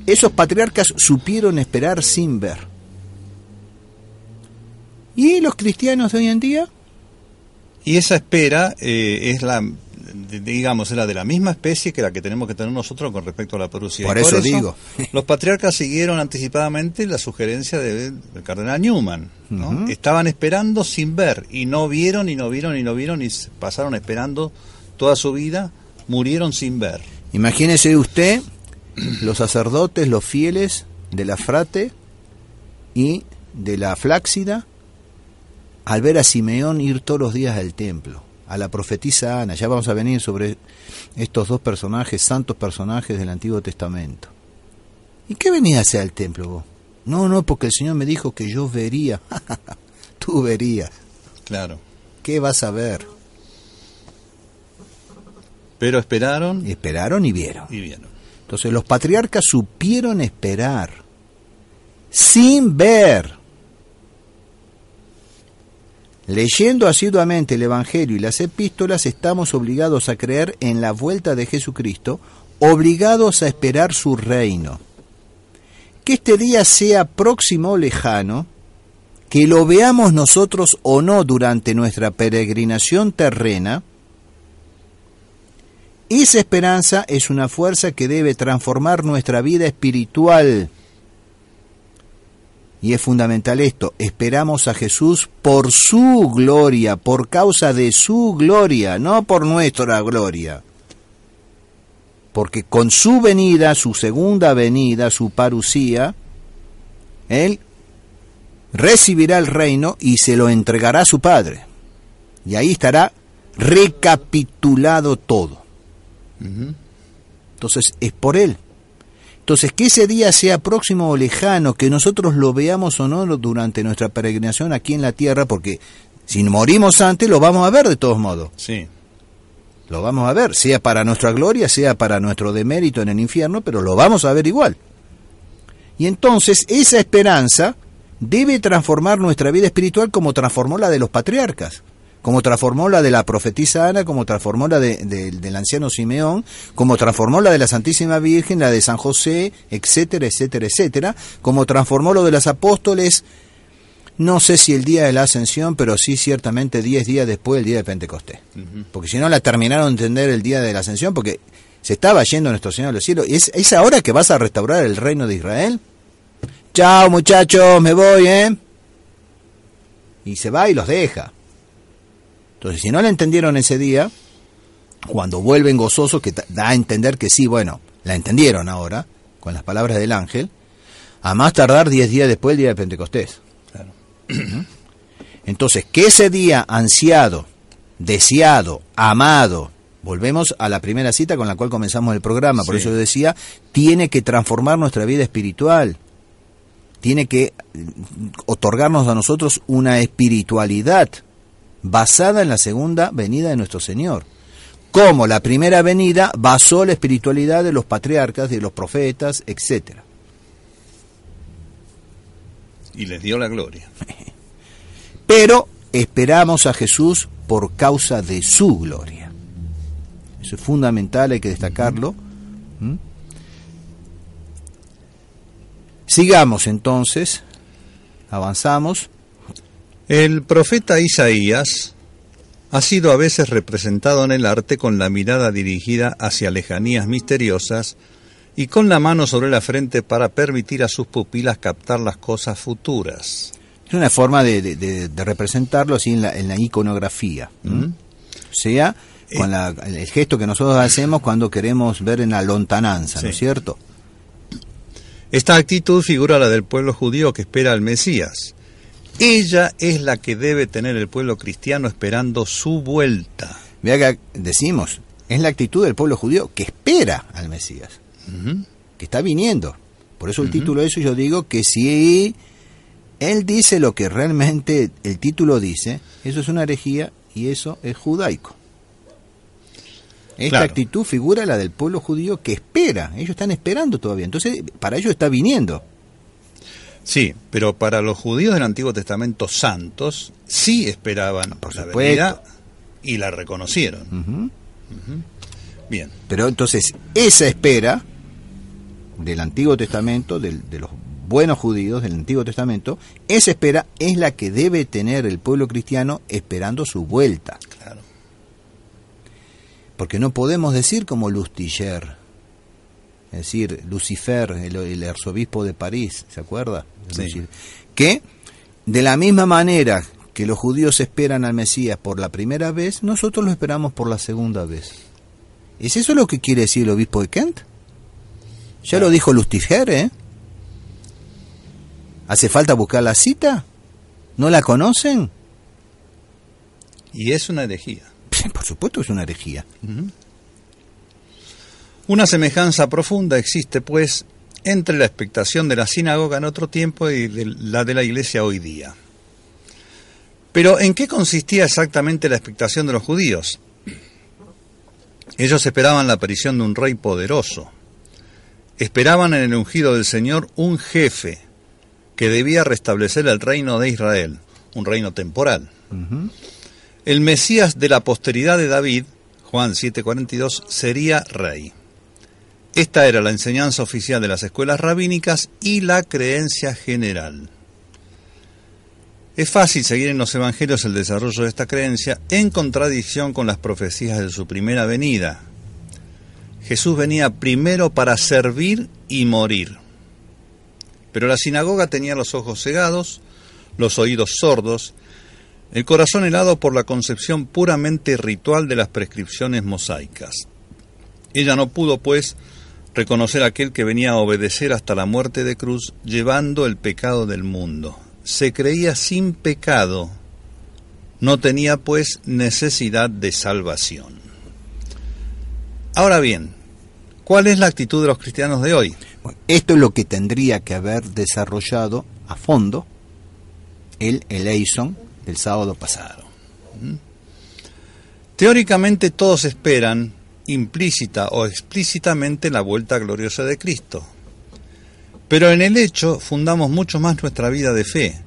esos patriarcas supieron esperar sin ver ¿Y los cristianos de hoy en día? Y esa espera eh, es la, digamos, era de la misma especie que la que tenemos que tener nosotros con respecto a la producción. Por, eso, digo. Los patriarcas siguieron anticipadamente la sugerencia del, cardenal Newman. Estaban esperando sin ver y no vieron y no vieron y no vieron y pasaron esperando toda su vida, murieron sin ver. Imagínese usted los sacerdotes, los fieles de la frate y de la fláxida al ver a Simeón ir todos los días al templo, a la profetisa Ana, ya vamos a venir sobre estos dos personajes, santos personajes del Antiguo Testamento. ¿Y qué venía a hacer al templo vos? No, no, porque el Señor me dijo que yo vería. Tú verías. Claro. ¿Qué vas a ver? Pero esperaron. Esperaron y vieron. Y vieron. Entonces los patriarcas supieron esperar sin ver. Leyendo asiduamente el Evangelio y las epístolas, estamos obligados a creer en la vuelta de Jesucristo, obligados a esperar su reino. Que este día sea próximo o lejano, que lo veamos nosotros o no durante nuestra peregrinación terrena, esa esperanza es una fuerza que debe transformar nuestra vida espiritual y es fundamental esto, esperamos a Jesús por su gloria, por causa de su gloria, no por nuestra gloria. Porque con su venida, su segunda venida, su parucía, Él recibirá el reino y se lo entregará a su Padre. Y ahí estará recapitulado todo. Entonces es por Él entonces, que ese día sea próximo o lejano, que nosotros lo veamos o no durante nuestra peregrinación aquí en la tierra, porque si morimos antes lo vamos a ver de todos modos. Sí. Lo vamos a ver, sea para nuestra gloria, sea para nuestro demérito en el infierno, pero lo vamos a ver igual. Y entonces esa esperanza debe transformar nuestra vida espiritual como transformó la de los patriarcas como transformó la de la profetisa Ana, como transformó la del anciano Simeón, como transformó la de la Santísima Virgen, la de San José, etcétera, etcétera, etcétera, como transformó lo de los apóstoles, no sé si el día de la ascensión, pero sí ciertamente 10 días después del día de Pentecostés. Porque si no la terminaron de entender el día de la ascensión, porque se estaba yendo nuestro Señor al los cielos. ¿Es, ¿Es ahora que vas a restaurar el reino de Israel? Chao muchachos, me voy, ¿eh? Y se va y los deja. Entonces, si no la entendieron ese día, cuando vuelven gozosos, que da a entender que sí, bueno, la entendieron ahora, con las palabras del ángel, a más tardar 10 días después del día de Pentecostés. Entonces, que ese día ansiado, deseado, amado, volvemos a la primera cita con la cual comenzamos el programa, por eso yo decía, tiene que transformar nuestra vida espiritual, tiene que mm, otorgarnos a nosotros una espiritualidad basada en la segunda venida de nuestro Señor. Como la primera venida basó la espiritualidad de los patriarcas, de los profetas, etc. Y les dio la gloria. Pero esperamos a Jesús por causa de su gloria. Eso es fundamental, hay que destacarlo. ¿Mm? Sigamos entonces, avanzamos. El profeta Isaías ha sido a veces representado en el arte con la mirada dirigida hacia lejanías misteriosas y con la mano sobre la frente para permitir a sus pupilas captar las cosas futuras. Es una forma de, representarlo así en la, iconografía. O sea, eh. con el gesto que nosotros hacemos cuando queremos ver en la lontananza, ¿no es cierto? Esta actitud figura la del pueblo judío que espera al Mesías ella es la que debe tener el pueblo cristiano esperando su vuelta. Vea que decimos, es la actitud del pueblo judío que espera al Mesías, que está viniendo. Por eso el título de eso yo digo que si él dice lo que realmente el título dice, eso es una herejía y eso es judaico. Esta actitud figura la del pueblo judío que espera, ellos están esperando todavía, entonces para ellos está viniendo. Sí, pero para los judíos del Antiguo Testamento santos sí esperaban Por la venida y la reconocieron. Bien. Pero entonces esa espera del Antiguo Testamento, de los buenos judíos del Antiguo Testamento, esa espera es la que debe tener el pueblo cristiano esperando su vuelta. Claro. Porque no podemos decir como Lustiller, es decir, Lucifer, el, arzobispo de París, ¿se acuerda? decir Que de la misma manera que los judíos esperan al Mesías por la primera vez, nosotros lo esperamos por la segunda vez. ¿Es eso lo que quiere decir el obispo de Kent? Ya lo dijo Lucifer, ¿eh? ¿Hace falta buscar la cita? ¿No la conocen? Y es una herejía. por supuesto es una herejía. Una semejanza profunda existe, pues, entre la expectación de la sinagoga en otro tiempo y la de la iglesia hoy día. Pero ¿en qué consistía exactamente la expectación de los judíos? Ellos esperaban la aparición de un rey poderoso. Esperaban en el ungido del Señor un jefe que debía restablecer el reino de Israel, un reino temporal. El Mesías de la posteridad de David, Juan 7:42, sería rey. Esta era la enseñanza oficial de las escuelas rabínicas y la creencia general. Es fácil seguir en los evangelios el desarrollo de esta creencia en contradicción con las profecías de su primera venida. Jesús venía primero para servir y morir. Pero la sinagoga tenía los ojos cegados, los oídos sordos, el corazón helado por la concepción puramente ritual de las prescripciones mosaicas. Ella no pudo, pues, reconocer aquel que venía a obedecer hasta la muerte de cruz, llevando el pecado del mundo. Se creía sin pecado, no tenía pues necesidad de salvación. Ahora bien, ¿cuál es la actitud de los cristianos de hoy? esto es lo que tendría que haber desarrollado a fondo el Eleison del sábado pasado. ¿Mm? Teóricamente todos esperan implícita o explícitamente la vuelta gloriosa de Cristo. Pero en el hecho fundamos mucho más nuestra vida de fe,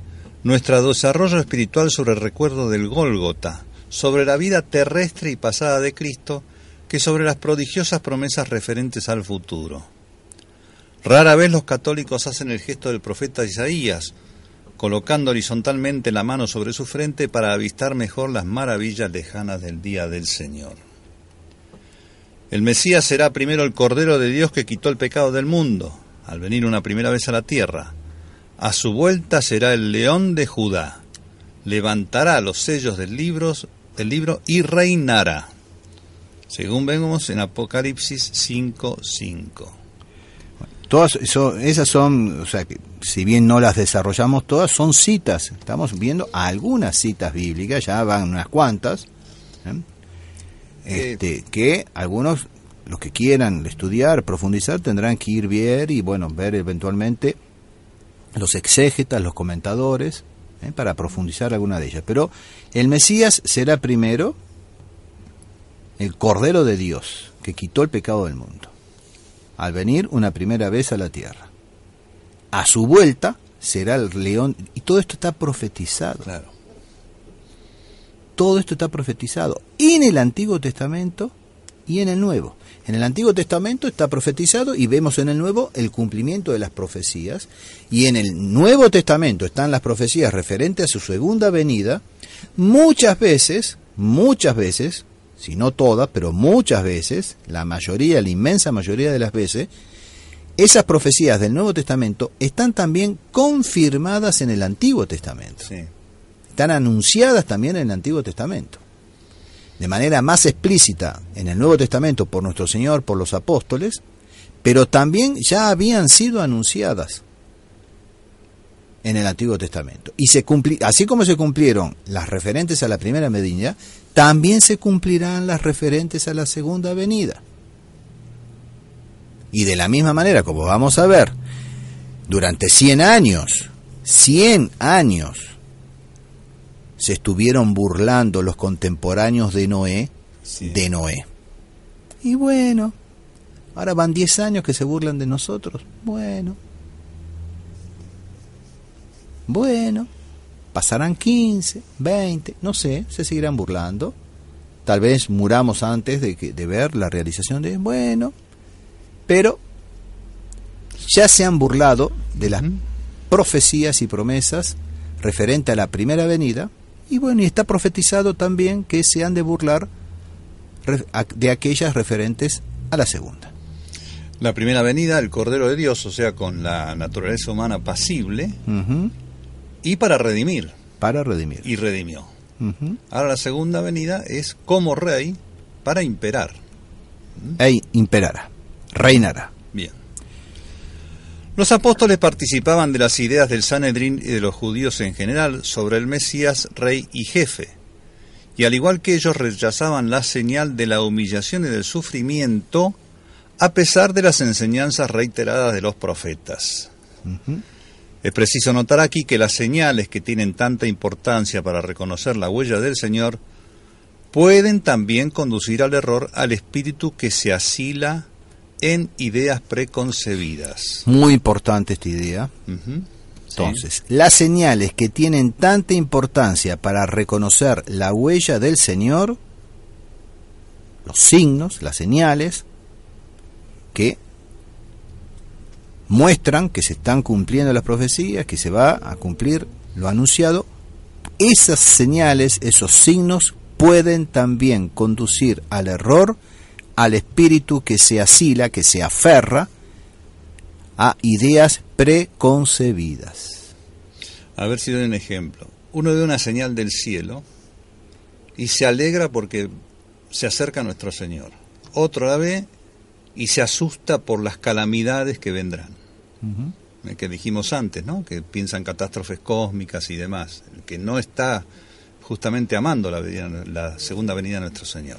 nuestro desarrollo espiritual sobre el recuerdo del Gólgota, sobre la vida terrestre y pasada de Cristo, que sobre las prodigiosas promesas referentes al futuro. Rara vez los católicos hacen el gesto del profeta Isaías, colocando horizontalmente la mano sobre su frente para avistar mejor las maravillas lejanas del día del Señor. El Mesías será primero el Cordero de Dios que quitó el pecado del mundo, al venir una primera vez a la tierra. A su vuelta será el león de Judá. Levantará los sellos del libro, y reinará. Según vemos en Apocalipsis 5.5. Todas esas son, o sea, si bien no las desarrollamos todas, son citas. Estamos viendo algunas citas bíblicas, ya van unas cuantas. ¿eh? Este, que algunos, los que quieran estudiar, profundizar, tendrán que ir bien y bueno, ver eventualmente los exégetas, los comentadores, ¿eh? para profundizar alguna de ellas. Pero el Mesías será primero el Cordero de Dios, que quitó el pecado del mundo, al venir una primera vez a la tierra. A su vuelta será el león, y todo esto está profetizado. Claro. Todo esto está profetizado en el Antiguo Testamento y en el Nuevo. En el Antiguo Testamento está profetizado y vemos en el Nuevo el cumplimiento de las profecías. Y en el Nuevo Testamento están las profecías referentes a su segunda venida. Muchas veces, muchas veces, si no todas, pero muchas veces, la mayoría, la inmensa mayoría de las veces, esas profecías del Nuevo Testamento están también confirmadas en el Antiguo Testamento. Sí están anunciadas también en el Antiguo Testamento. De manera más explícita en el Nuevo Testamento por nuestro Señor, por los apóstoles, pero también ya habían sido anunciadas en el Antiguo Testamento. Y se así como se cumplieron las referentes a la primera medina, también se cumplirán las referentes a la segunda venida. Y de la misma manera, como vamos a ver, durante 100 años, 100 años, se estuvieron burlando los contemporáneos de Noé, de Noé. Y bueno, ahora van 10 años que se burlan de nosotros. Bueno. Bueno, pasarán 15, 20, no sé, se seguirán burlando. Tal vez muramos antes de, de ver la realización de, bueno, pero ya se han burlado de las profecías y promesas referente a la primera venida y bueno, y está profetizado también que se han de burlar de aquellas referentes a la segunda. La primera venida, el Cordero de Dios, o sea, con la naturaleza humana pasible, y para redimir. Para redimir. Y redimió. Ahora la segunda venida es como rey para imperar. E imperará, reinará. Bien. Los apóstoles participaban de las ideas del Sanedrín y de los judíos en general sobre el Mesías, rey y jefe, y al igual que ellos rechazaban la señal de la humillación y del sufrimiento, a pesar de las enseñanzas reiteradas de los profetas. Es preciso notar aquí que las señales que tienen tanta importancia para reconocer la huella del Señor pueden también conducir al error al espíritu que se asila en ideas preconcebidas. Muy importante esta idea. Entonces, las señales que tienen tanta importancia para reconocer la huella del Señor, los signos, las señales, que muestran que se están cumpliendo las profecías, que se va a cumplir lo anunciado, esas señales, esos signos pueden también conducir al error al espíritu que se asila, que se aferra a ideas preconcebidas. A ver si doy un ejemplo. Uno ve una señal del cielo y se alegra porque se acerca a nuestro Señor. Otro la ve y se asusta por las calamidades que vendrán. Eh, que dijimos antes, ¿no? Que piensan catástrofes cósmicas y demás. El que no está justamente amando la, la segunda venida de nuestro Señor.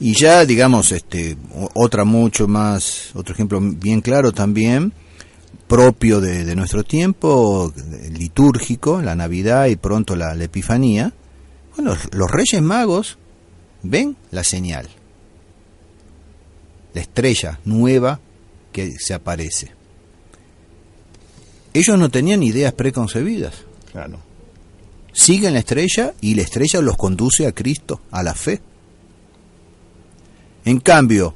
Y ya, digamos, este, otra mucho más, otro ejemplo bien claro también, propio de, de nuestro tiempo, litúrgico, la Navidad y pronto la, Epifanía. Bueno, los, los Reyes Magos ven la señal, la estrella nueva que se aparece. Ellos no tenían ideas preconcebidas. Claro. Siguen la estrella y la estrella los conduce a Cristo, a la fe. En cambio,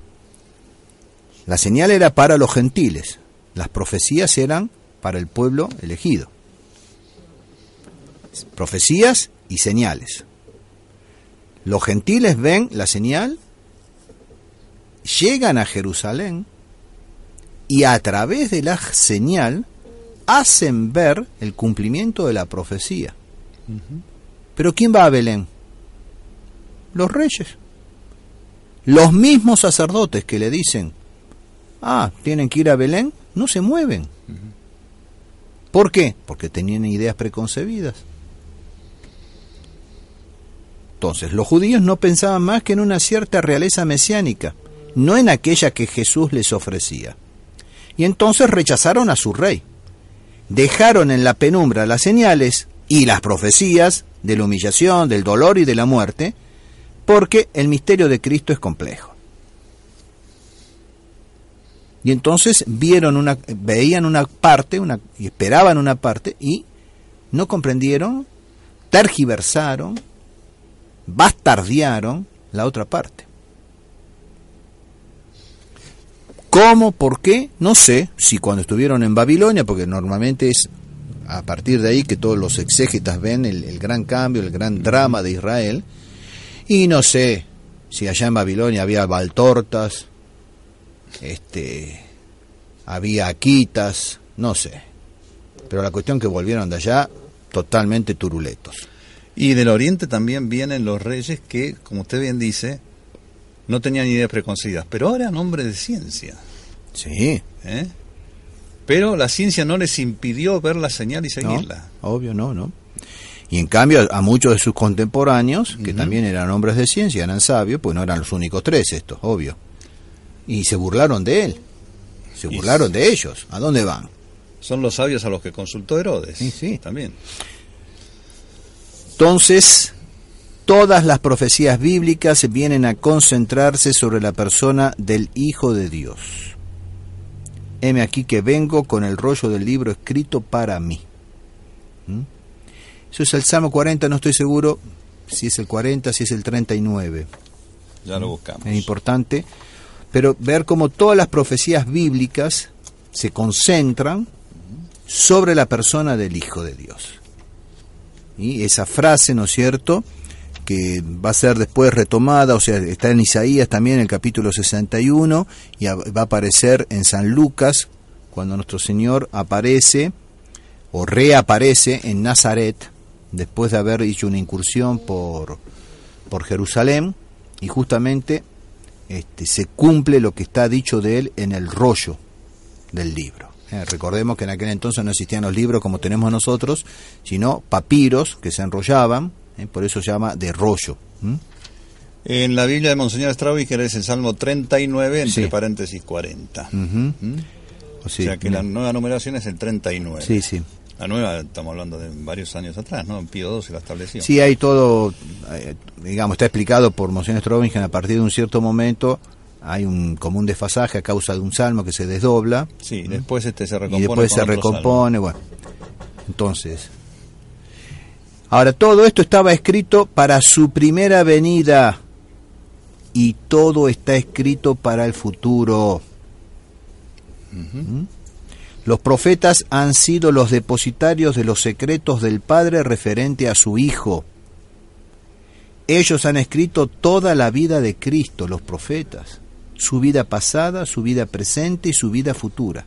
la señal era para los gentiles, las profecías eran para el pueblo elegido. Profecías y señales. Los gentiles ven la señal, llegan a Jerusalén y a través de la señal hacen ver el cumplimiento de la profecía. Pero ¿quién va a Belén? Los reyes. Los mismos sacerdotes que le dicen, ah, tienen que ir a Belén, no se mueven. ¿Por qué? Porque tenían ideas preconcebidas. Entonces, los judíos no pensaban más que en una cierta realeza mesiánica, no en aquella que Jesús les ofrecía. Y entonces rechazaron a su rey. Dejaron en la penumbra las señales y las profecías de la humillación, del dolor y de la muerte, porque el misterio de Cristo es complejo. Y entonces vieron una, veían una parte, una, y esperaban una parte, y no comprendieron, tergiversaron, bastardearon la otra parte. ¿Cómo? ¿Por qué? No sé si cuando estuvieron en Babilonia, porque normalmente es a partir de ahí que todos los exégetas ven el gran cambio, el gran drama de Israel, y no sé si allá en Babilonia había baltortas, este, había aquitas, no sé. Pero la cuestión que volvieron de allá totalmente turuletos. Y del oriente también vienen los reyes que, como usted bien dice, no tenían ideas preconcebidas, pero eran hombres de ciencia. Sí. ¿Eh? Pero la ciencia no les impidió ver la señal y seguirla. obvio, no, no. Y en cambio a muchos de sus contemporáneos, que también eran hombres de ciencia, eran sabios, pues no eran los únicos tres estos, obvio. Y se burlaron de él, se burlaron de ellos. ¿A dónde van? Son los sabios a los que consultó Herodes. Sí, sí. También. Entonces, todas las profecías bíblicas vienen a concentrarse sobre la persona del Hijo de Dios. Heme aquí que vengo con el rollo del libro escrito para mí. ¿Mm? Eso es el Salmo 40, no estoy seguro si es el 40, si es el 39. Ya lo buscamos. Es importante. Pero ver cómo todas las profecías bíblicas se concentran sobre la persona del Hijo de Dios. Y esa frase, ¿no es cierto?, que va a ser después retomada, o sea, está en Isaías también, en el capítulo 61, y va a aparecer en San Lucas, cuando nuestro Señor aparece o reaparece en Nazaret, después de haber hecho una incursión por, por Jerusalén y justamente este, se cumple lo que está dicho de él en el rollo del libro. Eh, recordemos que en aquel entonces no existían los libros como tenemos nosotros, sino papiros que se enrollaban, eh, por eso se llama de rollo. En la Biblia de Monseñor Straubiger es el Salmo 39, entre paréntesis 40. ¿Mm? o sea que la nueva numeración es el 39. Sí, sí. La nueva, estamos hablando de varios años atrás, ¿no? En Pío II se la estableció. Sí, hay todo, eh, digamos, está explicado por Monseñor Strobingen a partir de un cierto momento hay un común desfasaje a causa de un salmo que se desdobla. Sí, después este se recompone. Y después se recompone, bueno. Entonces. Ahora, todo esto estaba escrito para su primera venida y todo está escrito para el futuro. Los profetas han sido los depositarios de los secretos del Padre referente a su Hijo. Ellos han escrito toda la vida de Cristo, los profetas, su vida pasada, su vida presente y su vida futura.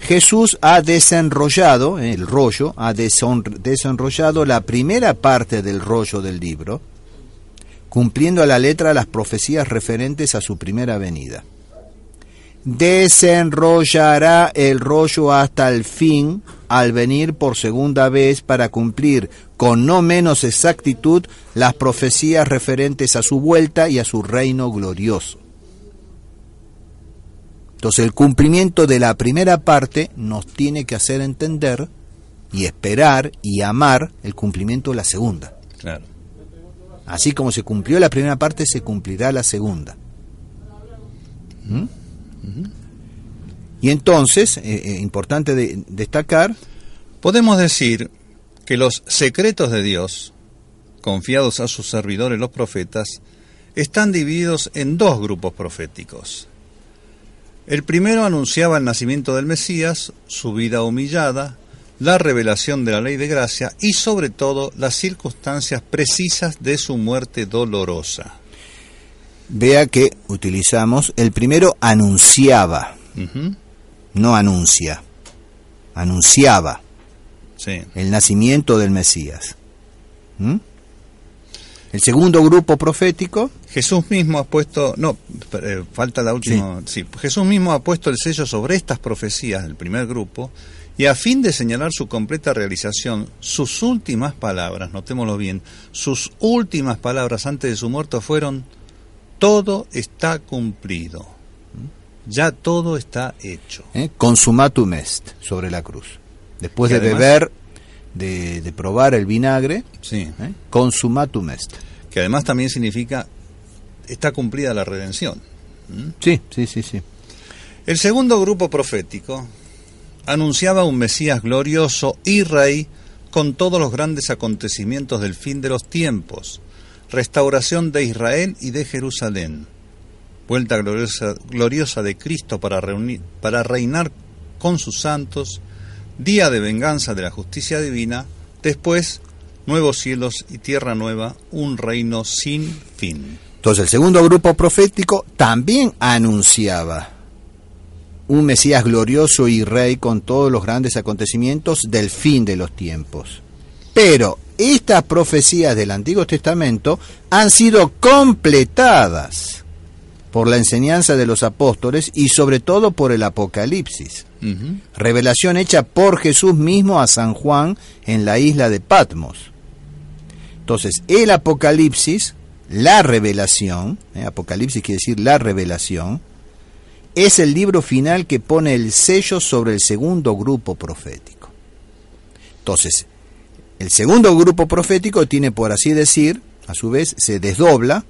Jesús ha desenrollado, el rollo, ha desenrollado la primera parte del rollo del libro, cumpliendo a la letra las profecías referentes a su primera venida desenrollará el rollo hasta el fin al venir por segunda vez para cumplir con no menos exactitud las profecías referentes a su vuelta y a su reino glorioso. Entonces el cumplimiento de la primera parte nos tiene que hacer entender y esperar y amar el cumplimiento de la segunda. Claro. Así como se cumplió la primera parte, se cumplirá la segunda. ¿Mm? Y entonces, eh, eh, importante destacar, podemos decir que los secretos de Dios, confiados a sus servidores los profetas, están divididos en dos grupos proféticos. El primero anunciaba el nacimiento del Mesías, su vida humillada, la revelación de la ley de gracia y sobre todo las circunstancias precisas de su muerte dolorosa. Vea que utilizamos, el primero anunciaba, no anuncia, anunciaba sí. el nacimiento del Mesías. El segundo grupo profético. Jesús mismo ha puesto, no, eh, falta la última. Sí. Jesús mismo ha puesto el sello sobre estas profecías del primer grupo y a fin de señalar su completa realización, sus últimas palabras, notémoslo bien, sus últimas palabras antes de su muerto fueron: todo está cumplido. ¿Mm? Ya todo está hecho. ¿Eh? Consumatum est sobre la cruz. Después de beber, de, probar el vinagre, sí. ¿eh? consumatum est. Que además también significa está cumplida la redención. ¿Mm? Sí, sí, sí, sí. El segundo grupo profético anunciaba un Mesías glorioso y rey con todos los grandes acontecimientos del fin de los tiempos restauración de Israel y de Jerusalén, vuelta gloriosa, gloriosa de Cristo para, reunir, para reinar con sus santos, día de venganza de la justicia divina, después nuevos cielos y tierra nueva, un reino sin fin. Entonces el segundo grupo profético también anunciaba un Mesías glorioso y rey con todos los grandes acontecimientos del fin de los tiempos. Pero estas profecías del Antiguo Testamento han sido completadas por la enseñanza de los apóstoles y sobre todo por el Apocalipsis, revelación hecha por Jesús mismo a San Juan en la isla de Patmos. Entonces, el Apocalipsis, la revelación, ¿eh? Apocalipsis quiere decir la revelación, es el libro final que pone el sello sobre el segundo grupo profético. Entonces, el segundo grupo profético tiene, por así decir, a su vez, se desdobla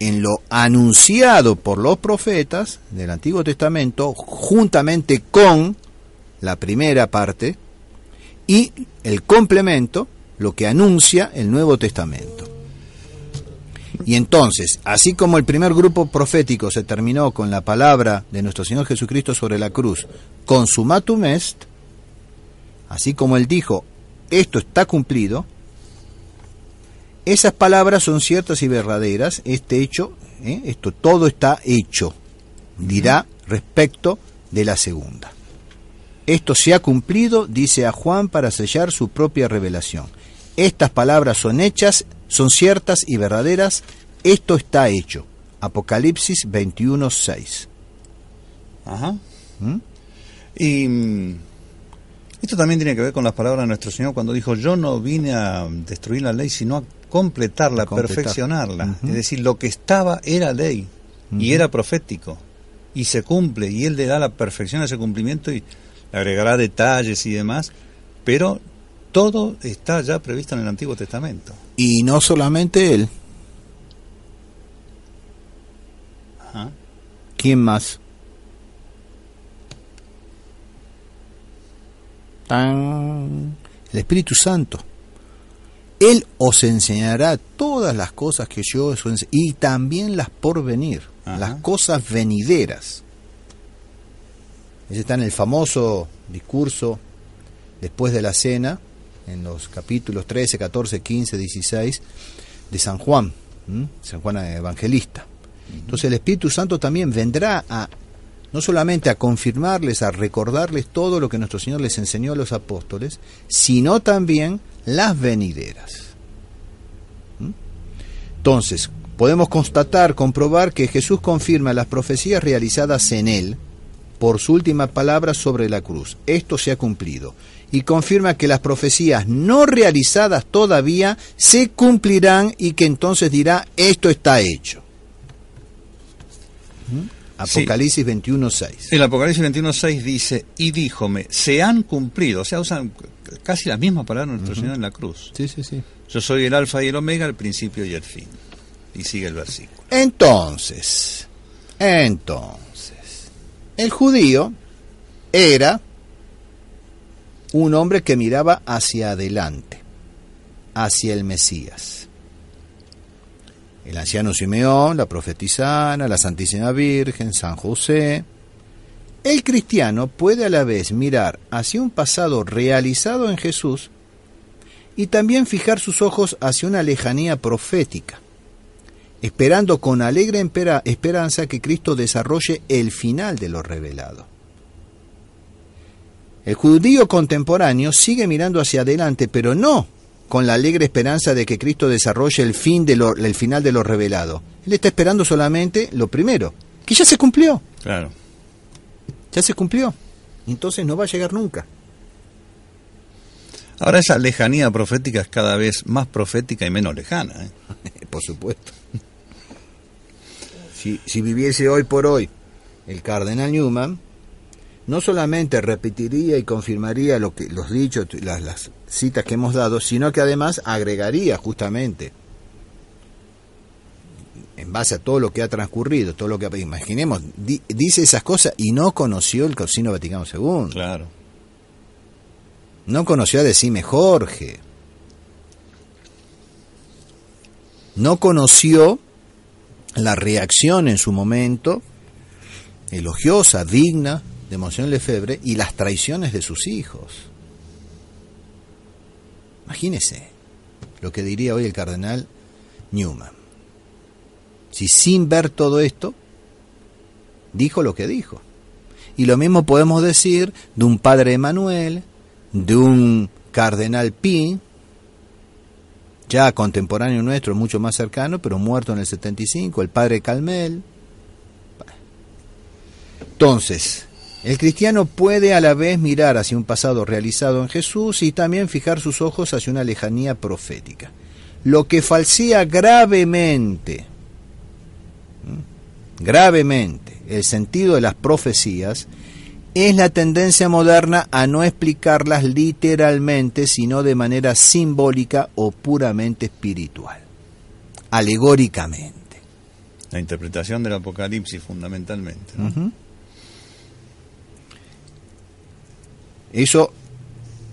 en lo anunciado por los profetas del Antiguo Testamento, juntamente con la primera parte, y el complemento, lo que anuncia el Nuevo Testamento. Y entonces, así como el primer grupo profético se terminó con la palabra de nuestro Señor Jesucristo sobre la cruz, consumatum est, así como él dijo, esto está cumplido, esas palabras son ciertas y verdaderas, este hecho, ¿eh? esto todo está hecho, dirá respecto de la segunda. Esto se ha cumplido, dice a Juan, para sellar su propia revelación. Estas palabras son hechas, son ciertas y verdaderas, esto está hecho. Apocalipsis 21, 6. Ajá. ¿Mm? Y mm, esto también tiene que ver con las palabras de nuestro Señor cuando dijo, yo no vine a destruir la ley, sino a completarla, a perfeccionarla. Es decir, lo que estaba era ley y era profético y se cumple y Él le da la perfección a ese cumplimiento y agregará detalles y demás, pero todo está ya previsto en el Antiguo Testamento. Y no solamente Él. ¿Quién más? El Espíritu Santo. Él os enseñará todas las cosas que yo os y también las por venir, las cosas venideras. Ese está en el famoso discurso después de la cena, en los capítulos 13, 14, 15, 16 de San Juan, San Juan Evangelista. Entonces el Espíritu Santo también vendrá a no solamente a confirmarles, a recordarles todo lo que nuestro Señor les enseñó a los apóstoles, sino también las venideras. ¿Mm? Entonces, podemos constatar, comprobar que Jesús confirma las profecías realizadas en él por su última palabra sobre la cruz. Esto se ha cumplido. Y confirma que las profecías no realizadas todavía se cumplirán y que entonces dirá, esto está hecho. ¿Mm? Apocalipsis 21.6. El Apocalipsis 21.6 dice, y díjome, se han cumplido, o sea, usan casi la misma palabra nuestro Señor en la cruz. Sí, sí, sí. Yo soy el alfa y el omega, el principio y el fin. Y sigue el versículo. Entonces, entonces, el judío era un hombre que miraba hacia adelante, hacia el Mesías el anciano Simeón, la profetizana, la Santísima Virgen, San José. El cristiano puede a la vez mirar hacia un pasado realizado en Jesús y también fijar sus ojos hacia una lejanía profética, esperando con alegre esperanza que Cristo desarrolle el final de lo revelado. El judío contemporáneo sigue mirando hacia adelante, pero no con la alegre esperanza de que Cristo desarrolle el, fin de el final de lo revelado. Él está esperando solamente lo primero, que ya se cumplió. Claro. Ya se cumplió. Entonces no va a llegar nunca. Ahora esa lejanía profética es cada vez más profética y menos lejana. ¿eh? por supuesto. Si, si, viviese hoy por hoy el cardenal Newman, no solamente repetiría y confirmaría lo que los dichos, las, las citas que hemos dado, sino que además agregaría justamente en base a todo lo que ha transcurrido, todo lo que imaginemos, dice esas cosas y no conoció el Concilio Vaticano II. Claro. No conoció a Decime Jorge. No conoció la reacción en su momento, elogiosa, digna, de moción Lefebvre y las traiciones de sus hijos. Imagínese lo que diría hoy el cardenal Newman. Si sin ver todo esto, dijo lo que dijo. Y lo mismo podemos decir de un padre Emanuel, de un cardenal Pi, ya contemporáneo nuestro, mucho más cercano, pero muerto en el 75, el padre Calmel. Entonces, el cristiano puede a la vez mirar hacia un pasado realizado en Jesús y también fijar sus ojos hacia una lejanía profética, lo que falsía gravemente, gravemente, el sentido de las profecías es la tendencia moderna a no explicarlas literalmente, sino de manera simbólica o puramente espiritual, alegóricamente. La interpretación del Apocalipsis fundamentalmente. ¿no? Eso,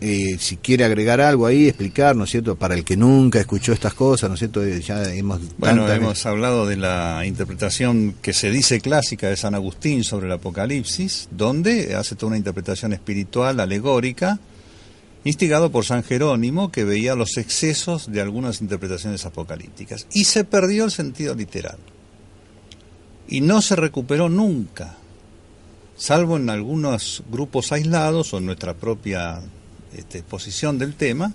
eh, si quiere agregar algo ahí, explicar, ¿no es cierto? Para el que nunca escuchó estas cosas, ¿no es cierto? Eh, ya hemos bueno, hemos hablado de la interpretación que se dice clásica de San Agustín sobre el Apocalipsis, donde hace toda una interpretación espiritual, alegórica, instigado por San Jerónimo, que veía los excesos de algunas interpretaciones apocalípticas. Y se perdió el sentido literal. Y no se recuperó nunca salvo en algunos grupos aislados o en nuestra propia este, exposición posición del tema,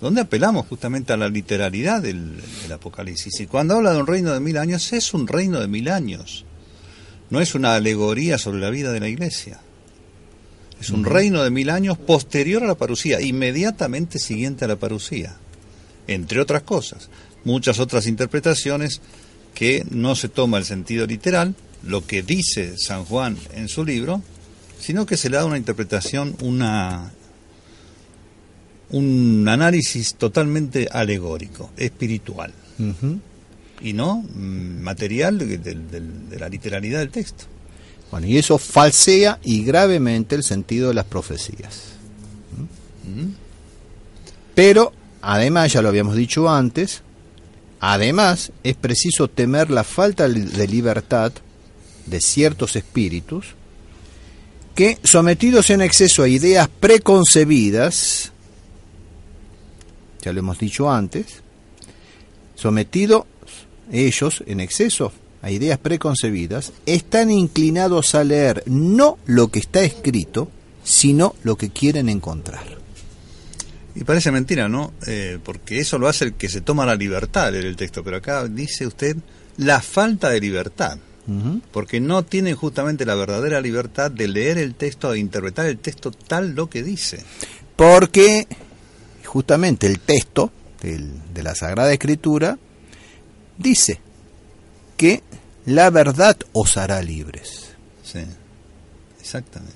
donde apelamos justamente a la literalidad del, Apocalipsis. Y cuando habla de un reino de mil años, es un reino de mil años. No es una alegoría sobre la vida de la iglesia. Es un reino de mil años posterior a la parucía, inmediatamente siguiente a la parucía, entre otras cosas. Muchas otras interpretaciones que no se toma el sentido literal, lo que dice San Juan en su libro, sino que se le da una interpretación, una, un análisis totalmente alegórico, espiritual, y no mm, material de, la literalidad del texto. Bueno, y eso falsea y gravemente el sentido de las profecías. Mm. Mm. Pero, además, ya lo habíamos dicho antes, además es preciso temer la falta de libertad de ciertos espíritus que, sometidos en exceso a ideas preconcebidas, ya lo hemos dicho antes, sometidos ellos en exceso a ideas preconcebidas, están inclinados a leer no lo que está escrito, sino lo que quieren encontrar. Y parece mentira, ¿no? Eh, porque eso lo hace el que se toma la libertad de leer el texto, pero acá dice usted la falta de libertad porque no tienen justamente la verdadera libertad de leer el texto, de interpretar el texto tal lo que dice. Porque justamente el texto de la Sagrada Escritura dice que la verdad os hará libres. Sí, exactamente.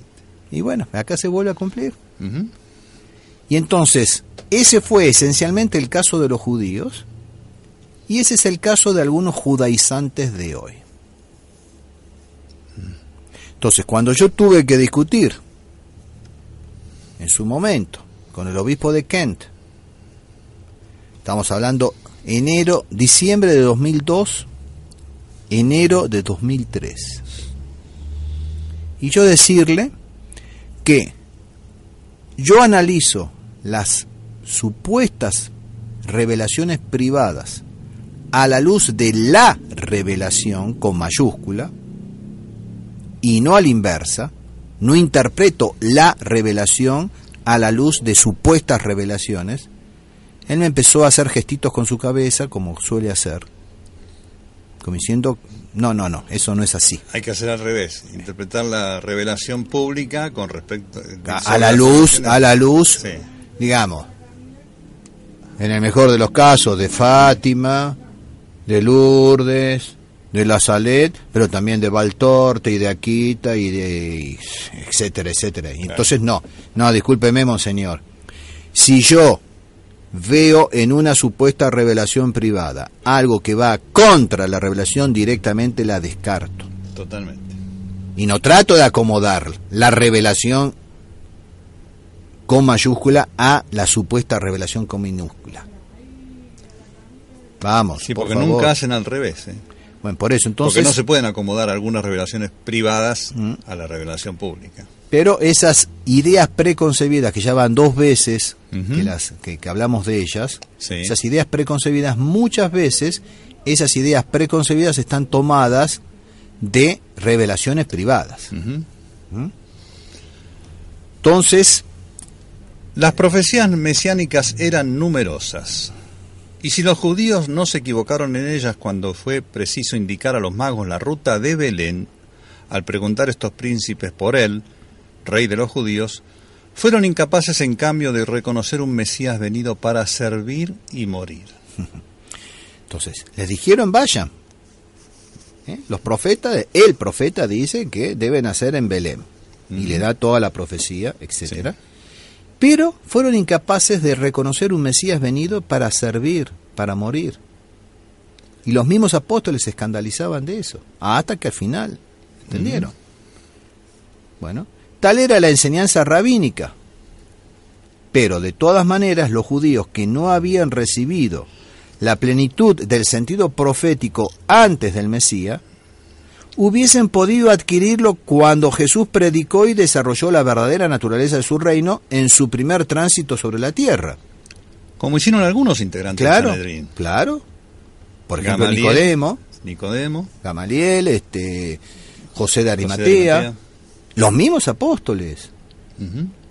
Y bueno, acá se vuelve a cumplir. Y entonces, ese fue esencialmente el caso de los judíos y ese es el caso de algunos judaizantes de hoy. Entonces, cuando yo tuve que discutir en su momento con el obispo de Kent, estamos hablando enero, diciembre de 2002, enero de 2003. Y yo decirle que yo analizo las supuestas revelaciones privadas a la luz de la revelación con mayúscula, y no a la inversa, no interpreto la revelación a la luz de supuestas revelaciones, él me empezó a hacer gestitos con su cabeza, como suele hacer, como diciendo, no, no, no, eso no es así. Hay que hacer al revés, interpretar la revelación pública con respecto a, la luz, a la luz, digamos, en el mejor de los casos, de Fátima, de Lourdes, de La Salet, pero también de Valtorte y de Aquita y de etcétera, etcétera. entonces no, no, discúlpeme, señor Si yo veo en una supuesta revelación privada algo que va contra la revelación, directamente la descarto. Totalmente. Y no trato de acomodar la revelación con mayúscula a la supuesta revelación con minúscula. Vamos. Sí, porque nunca hacen al revés. ¿eh? por eso entonces... Porque no se pueden acomodar algunas revelaciones privadas mm. a la revelación pública. Pero esas ideas preconcebidas que ya van dos veces que, hablamos de ellas, esas ideas preconcebidas muchas veces, esas ideas preconcebidas están tomadas de revelaciones privadas. ¿Mm? Entonces... Las profecías mesiánicas eran numerosas. Y si los judíos no se equivocaron en ellas cuando fue preciso indicar a los magos la ruta de Belén, al preguntar estos príncipes por él, rey de los judíos, fueron incapaces en cambio de reconocer un Mesías venido para servir y morir. Entonces, les dijeron vaya, ¿Eh? Los profetas, el profeta dice que deben nacer en Belén. Y le da toda la profecía, etcétera pero fueron incapaces de reconocer un Mesías venido para servir, para morir. Y los mismos apóstoles se escandalizaban de eso, hasta que al final, ¿entendieron? Bueno, tal era la enseñanza rabínica, pero de todas maneras los judíos que no habían recibido la plenitud del sentido profético antes del Mesías, hubiesen podido adquirirlo cuando Jesús predicó y desarrolló la verdadera naturaleza de su reino en su primer tránsito sobre la tierra. Como hicieron algunos integrantes claro, de Sanedrín. Claro. Por ejemplo, Nicodemo. Nicodemo. Gamaliel, este, José de Arimatea. Los mismos apóstoles.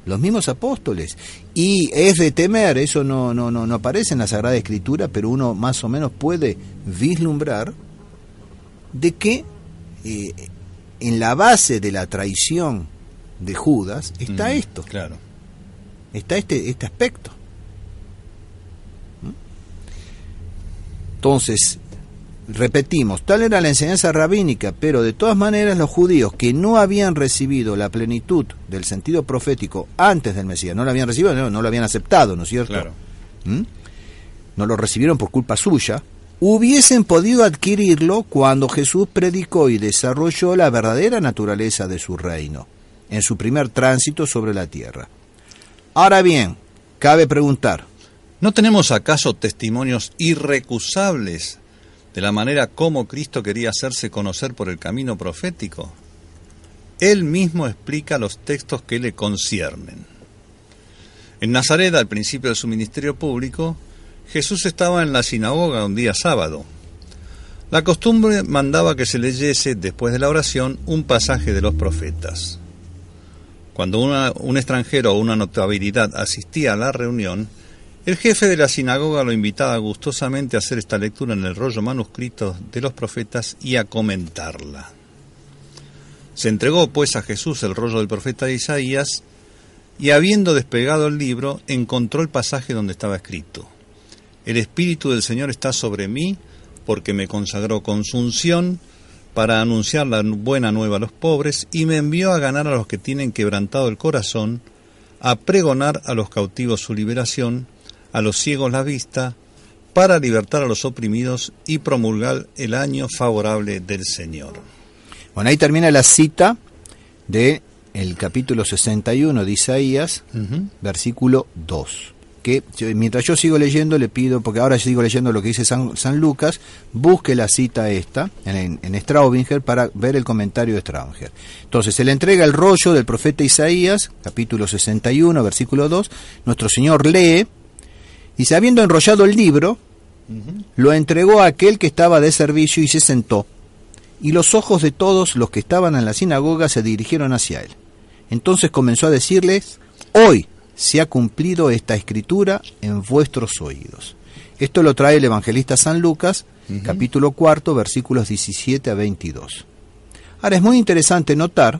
Los mismos apóstoles. Y es de temer, eso no, no, no aparece en la Sagrada Escritura, pero uno más o menos puede vislumbrar de que eh, en la base de la traición de Judas está esto. Claro. Está este, este aspecto. ¿Mm? Entonces, repetimos, tal era la enseñanza rabínica, pero de todas maneras los judíos que no habían recibido la plenitud del sentido profético antes del Mesías, no lo habían recibido, no, lo habían aceptado, ¿no es cierto? Claro. ¿Mm? No lo recibieron por culpa suya, hubiesen podido adquirirlo cuando Jesús predicó y desarrolló la verdadera naturaleza de su reino, en su primer tránsito sobre la tierra. Ahora bien, cabe preguntar, ¿no tenemos acaso testimonios irrecusables de la manera como Cristo quería hacerse conocer por el camino profético? Él mismo explica los textos que le conciernen. En Nazaret, al principio de su ministerio público, Jesús estaba en la sinagoga un día sábado. La costumbre mandaba que se leyese, después de la oración, un pasaje de los profetas. Cuando un extranjero o una notabilidad asistía a la reunión, el jefe de la sinagoga lo invitaba gustosamente a hacer esta lectura en el rollo manuscrito de los profetas y a comentarla. Se entregó pues a Jesús el rollo del profeta Isaías y habiendo despegado el libro encontró el pasaje donde estaba escrito. El Espíritu del Señor está sobre mí porque me consagró consunción para anunciar la buena nueva a los pobres y me envió a ganar a los que tienen quebrantado el corazón, a pregonar a los cautivos su liberación, a los ciegos la vista, para libertar a los oprimidos y promulgar el año favorable del Señor. Bueno, ahí termina la cita de el capítulo 61 de Isaías, versículo 2 que mientras yo sigo leyendo le pido, porque ahora sigo leyendo lo que dice San, Lucas, busque la cita esta en, en, Straubinger para ver el comentario de Straubinger. Entonces, se le entrega el rollo del profeta Isaías, capítulo 61, versículo 2, nuestro Señor lee, y habiendo enrollado el libro, lo entregó a aquel que estaba de servicio y se sentó, y los ojos de todos los que estaban en la sinagoga se dirigieron hacia él. Entonces comenzó a decirles, hoy, se ha cumplido esta escritura en vuestros oídos. Esto lo trae el evangelista San Lucas, capítulo cuarto, versículos 17 a 22. Ahora es muy interesante notar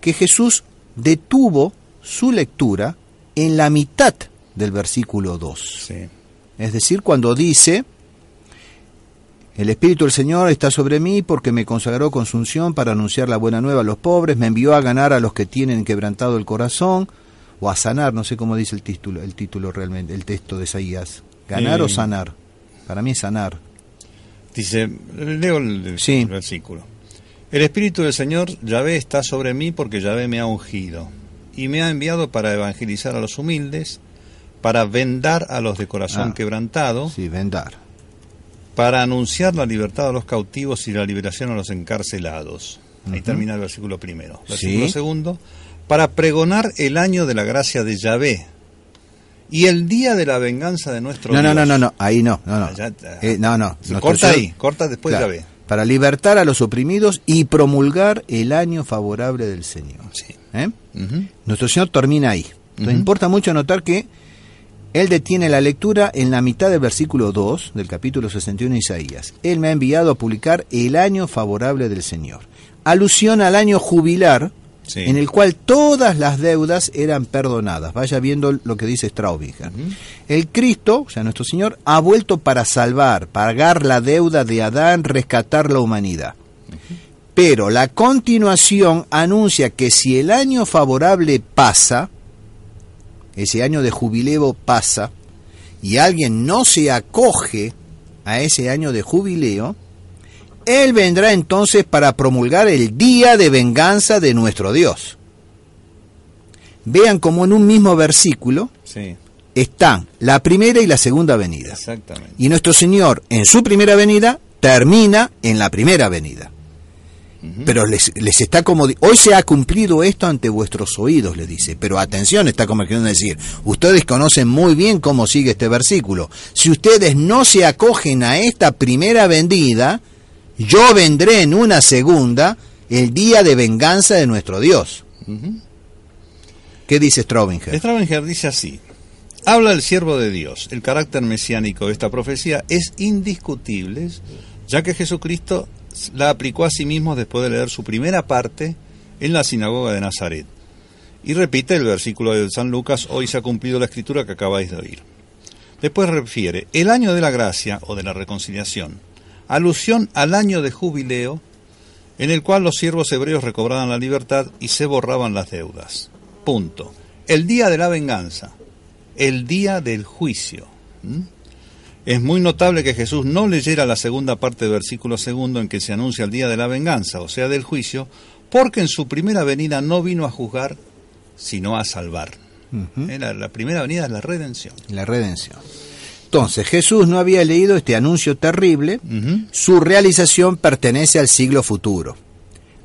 que Jesús detuvo su lectura en la mitad del versículo 2. Es decir, cuando dice, el Espíritu del Señor está sobre mí porque me consagró con para anunciar la buena nueva a los pobres, me envió a ganar a los que tienen quebrantado el corazón, o a sanar, no sé cómo dice el título, el título realmente, el texto de Isaías. ¿Ganar o sanar? Para mí es sanar. Dice, leo el, versículo. El Espíritu del Señor Yahvé está sobre mí porque Yahvé me ha ungido y me ha enviado para evangelizar a los humildes, para vendar a los de corazón ah, quebrantado. Sí, vendar. Para anunciar la libertad a los cautivos y la liberación a los encarcelados. Ahí termina el versículo primero. Versículo segundo para pregonar el año de la gracia de Yahvé y el día de la venganza de nuestro no, Dios. No, no, no, ahí no, no, no. Ah, eh, no, no corta ahí, corta después Yahvé. Para libertar a los oprimidos y promulgar el año favorable del Señor. ¿Eh? Nuestro Señor termina ahí. Nos importa mucho notar que él detiene la lectura en la mitad del versículo 2 del capítulo 61 de Isaías. Él me ha enviado a publicar el año favorable del Señor. Alusión al año jubilar, en el cual todas las deudas eran perdonadas. Vaya viendo lo que dice Straubinger. El Cristo, o sea, nuestro Señor, ha vuelto para salvar, pagar la deuda de Adán, rescatar la humanidad. Pero la continuación anuncia que si el año favorable pasa, ese año de jubileo pasa, y alguien no se acoge a ese año de jubileo, él vendrá entonces para promulgar el día de venganza de nuestro Dios. Vean cómo en un mismo versículo están la primera y la segunda venida. Exactamente. Y nuestro Señor en su primera venida termina en la primera venida. Pero les, está como... Hoy se ha cumplido esto ante vuestros oídos, le dice. Pero atención, está como a decir. Ustedes conocen muy bien cómo sigue este versículo. Si ustedes no se acogen a esta primera vendida, yo vendré en una segunda el día de venganza de nuestro Dios. ¿Qué dice Straubinger? Straubinger dice así, habla el siervo de Dios, el carácter mesiánico de esta profecía es indiscutible, ya que Jesucristo la aplicó a sí mismo después de leer su primera parte en la sinagoga de Nazaret. Y repite el versículo de San Lucas, hoy se ha cumplido la escritura que acabáis de oír. Después refiere, el año de la gracia o de la reconciliación alusión al año de jubileo en el cual los siervos hebreos recobraban la libertad y se borraban las deudas. Punto. El día de la venganza, el día del juicio. ¿Mm? Es muy notable que Jesús no leyera la segunda parte del versículo segundo en que se anuncia el día de la venganza, o sea, del juicio, porque en su primera venida no vino a juzgar, sino a salvar. Eh, la, la primera venida es la redención. La redención. Entonces, Jesús no había leído este anuncio terrible, su realización pertenece al siglo futuro.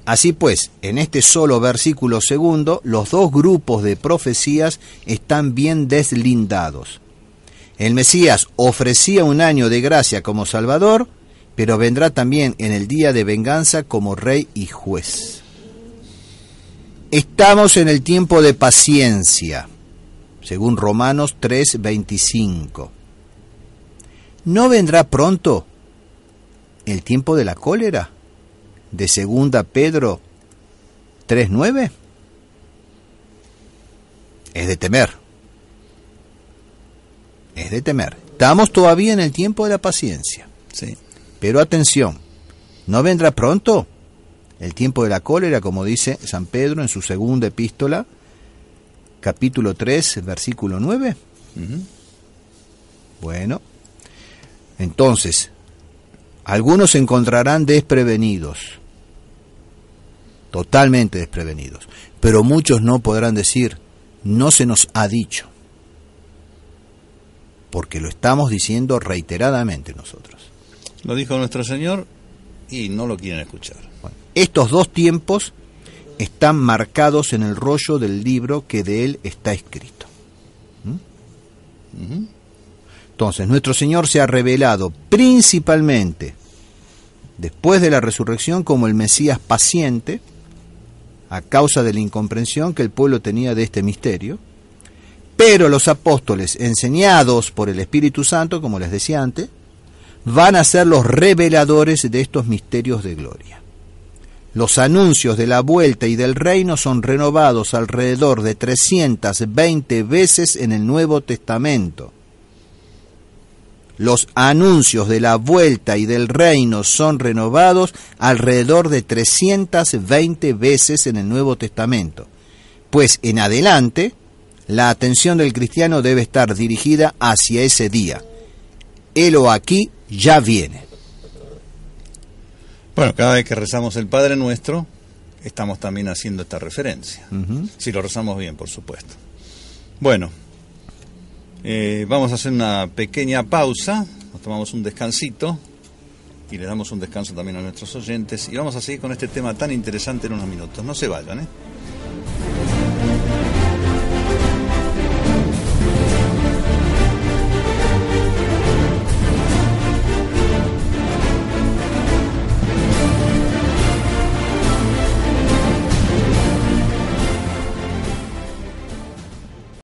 Así pues, en este solo versículo segundo, los dos grupos de profecías están bien deslindados. El Mesías ofrecía un año de gracia como Salvador, pero vendrá también en el día de venganza como Rey y Juez. Estamos en el tiempo de paciencia, según Romanos 3:25. ¿No vendrá pronto el tiempo de la cólera? De segunda Pedro 3.9. Es de temer. Es de temer. Estamos todavía en el tiempo de la paciencia. ¿sí? Pero atención, ¿no vendrá pronto el tiempo de la cólera, como dice San Pedro en su segunda epístola, capítulo 3, versículo 9? Bueno, entonces, algunos se encontrarán desprevenidos, totalmente desprevenidos, pero muchos no podrán decir, no se nos ha dicho, porque lo estamos diciendo reiteradamente nosotros. Lo dijo nuestro Señor y no lo quieren escuchar. estos dos tiempos están marcados en el rollo del libro que de él está escrito. ¿Mm? Entonces, nuestro Señor se ha revelado principalmente después de la resurrección como el Mesías paciente, a causa de la incomprensión que el pueblo tenía de este misterio, pero los apóstoles, enseñados por el Espíritu Santo, como les decía antes, van a ser los reveladores de estos misterios de gloria. Los anuncios de la vuelta y del reino son renovados alrededor de 320 veces en el Nuevo Testamento los anuncios de la vuelta y del reino son renovados alrededor de 320 veces en el Nuevo Testamento, pues en adelante la atención del cristiano debe estar dirigida hacia ese día. Él o aquí ya viene. Bueno, cada vez que rezamos el Padre Nuestro, estamos también haciendo esta referencia. Si lo rezamos bien, por supuesto. Bueno, eh, vamos a hacer una pequeña pausa, nos tomamos un descansito y le damos un descanso también a nuestros oyentes y vamos a seguir con este tema tan interesante en unos minutos. No se vayan, ¿eh?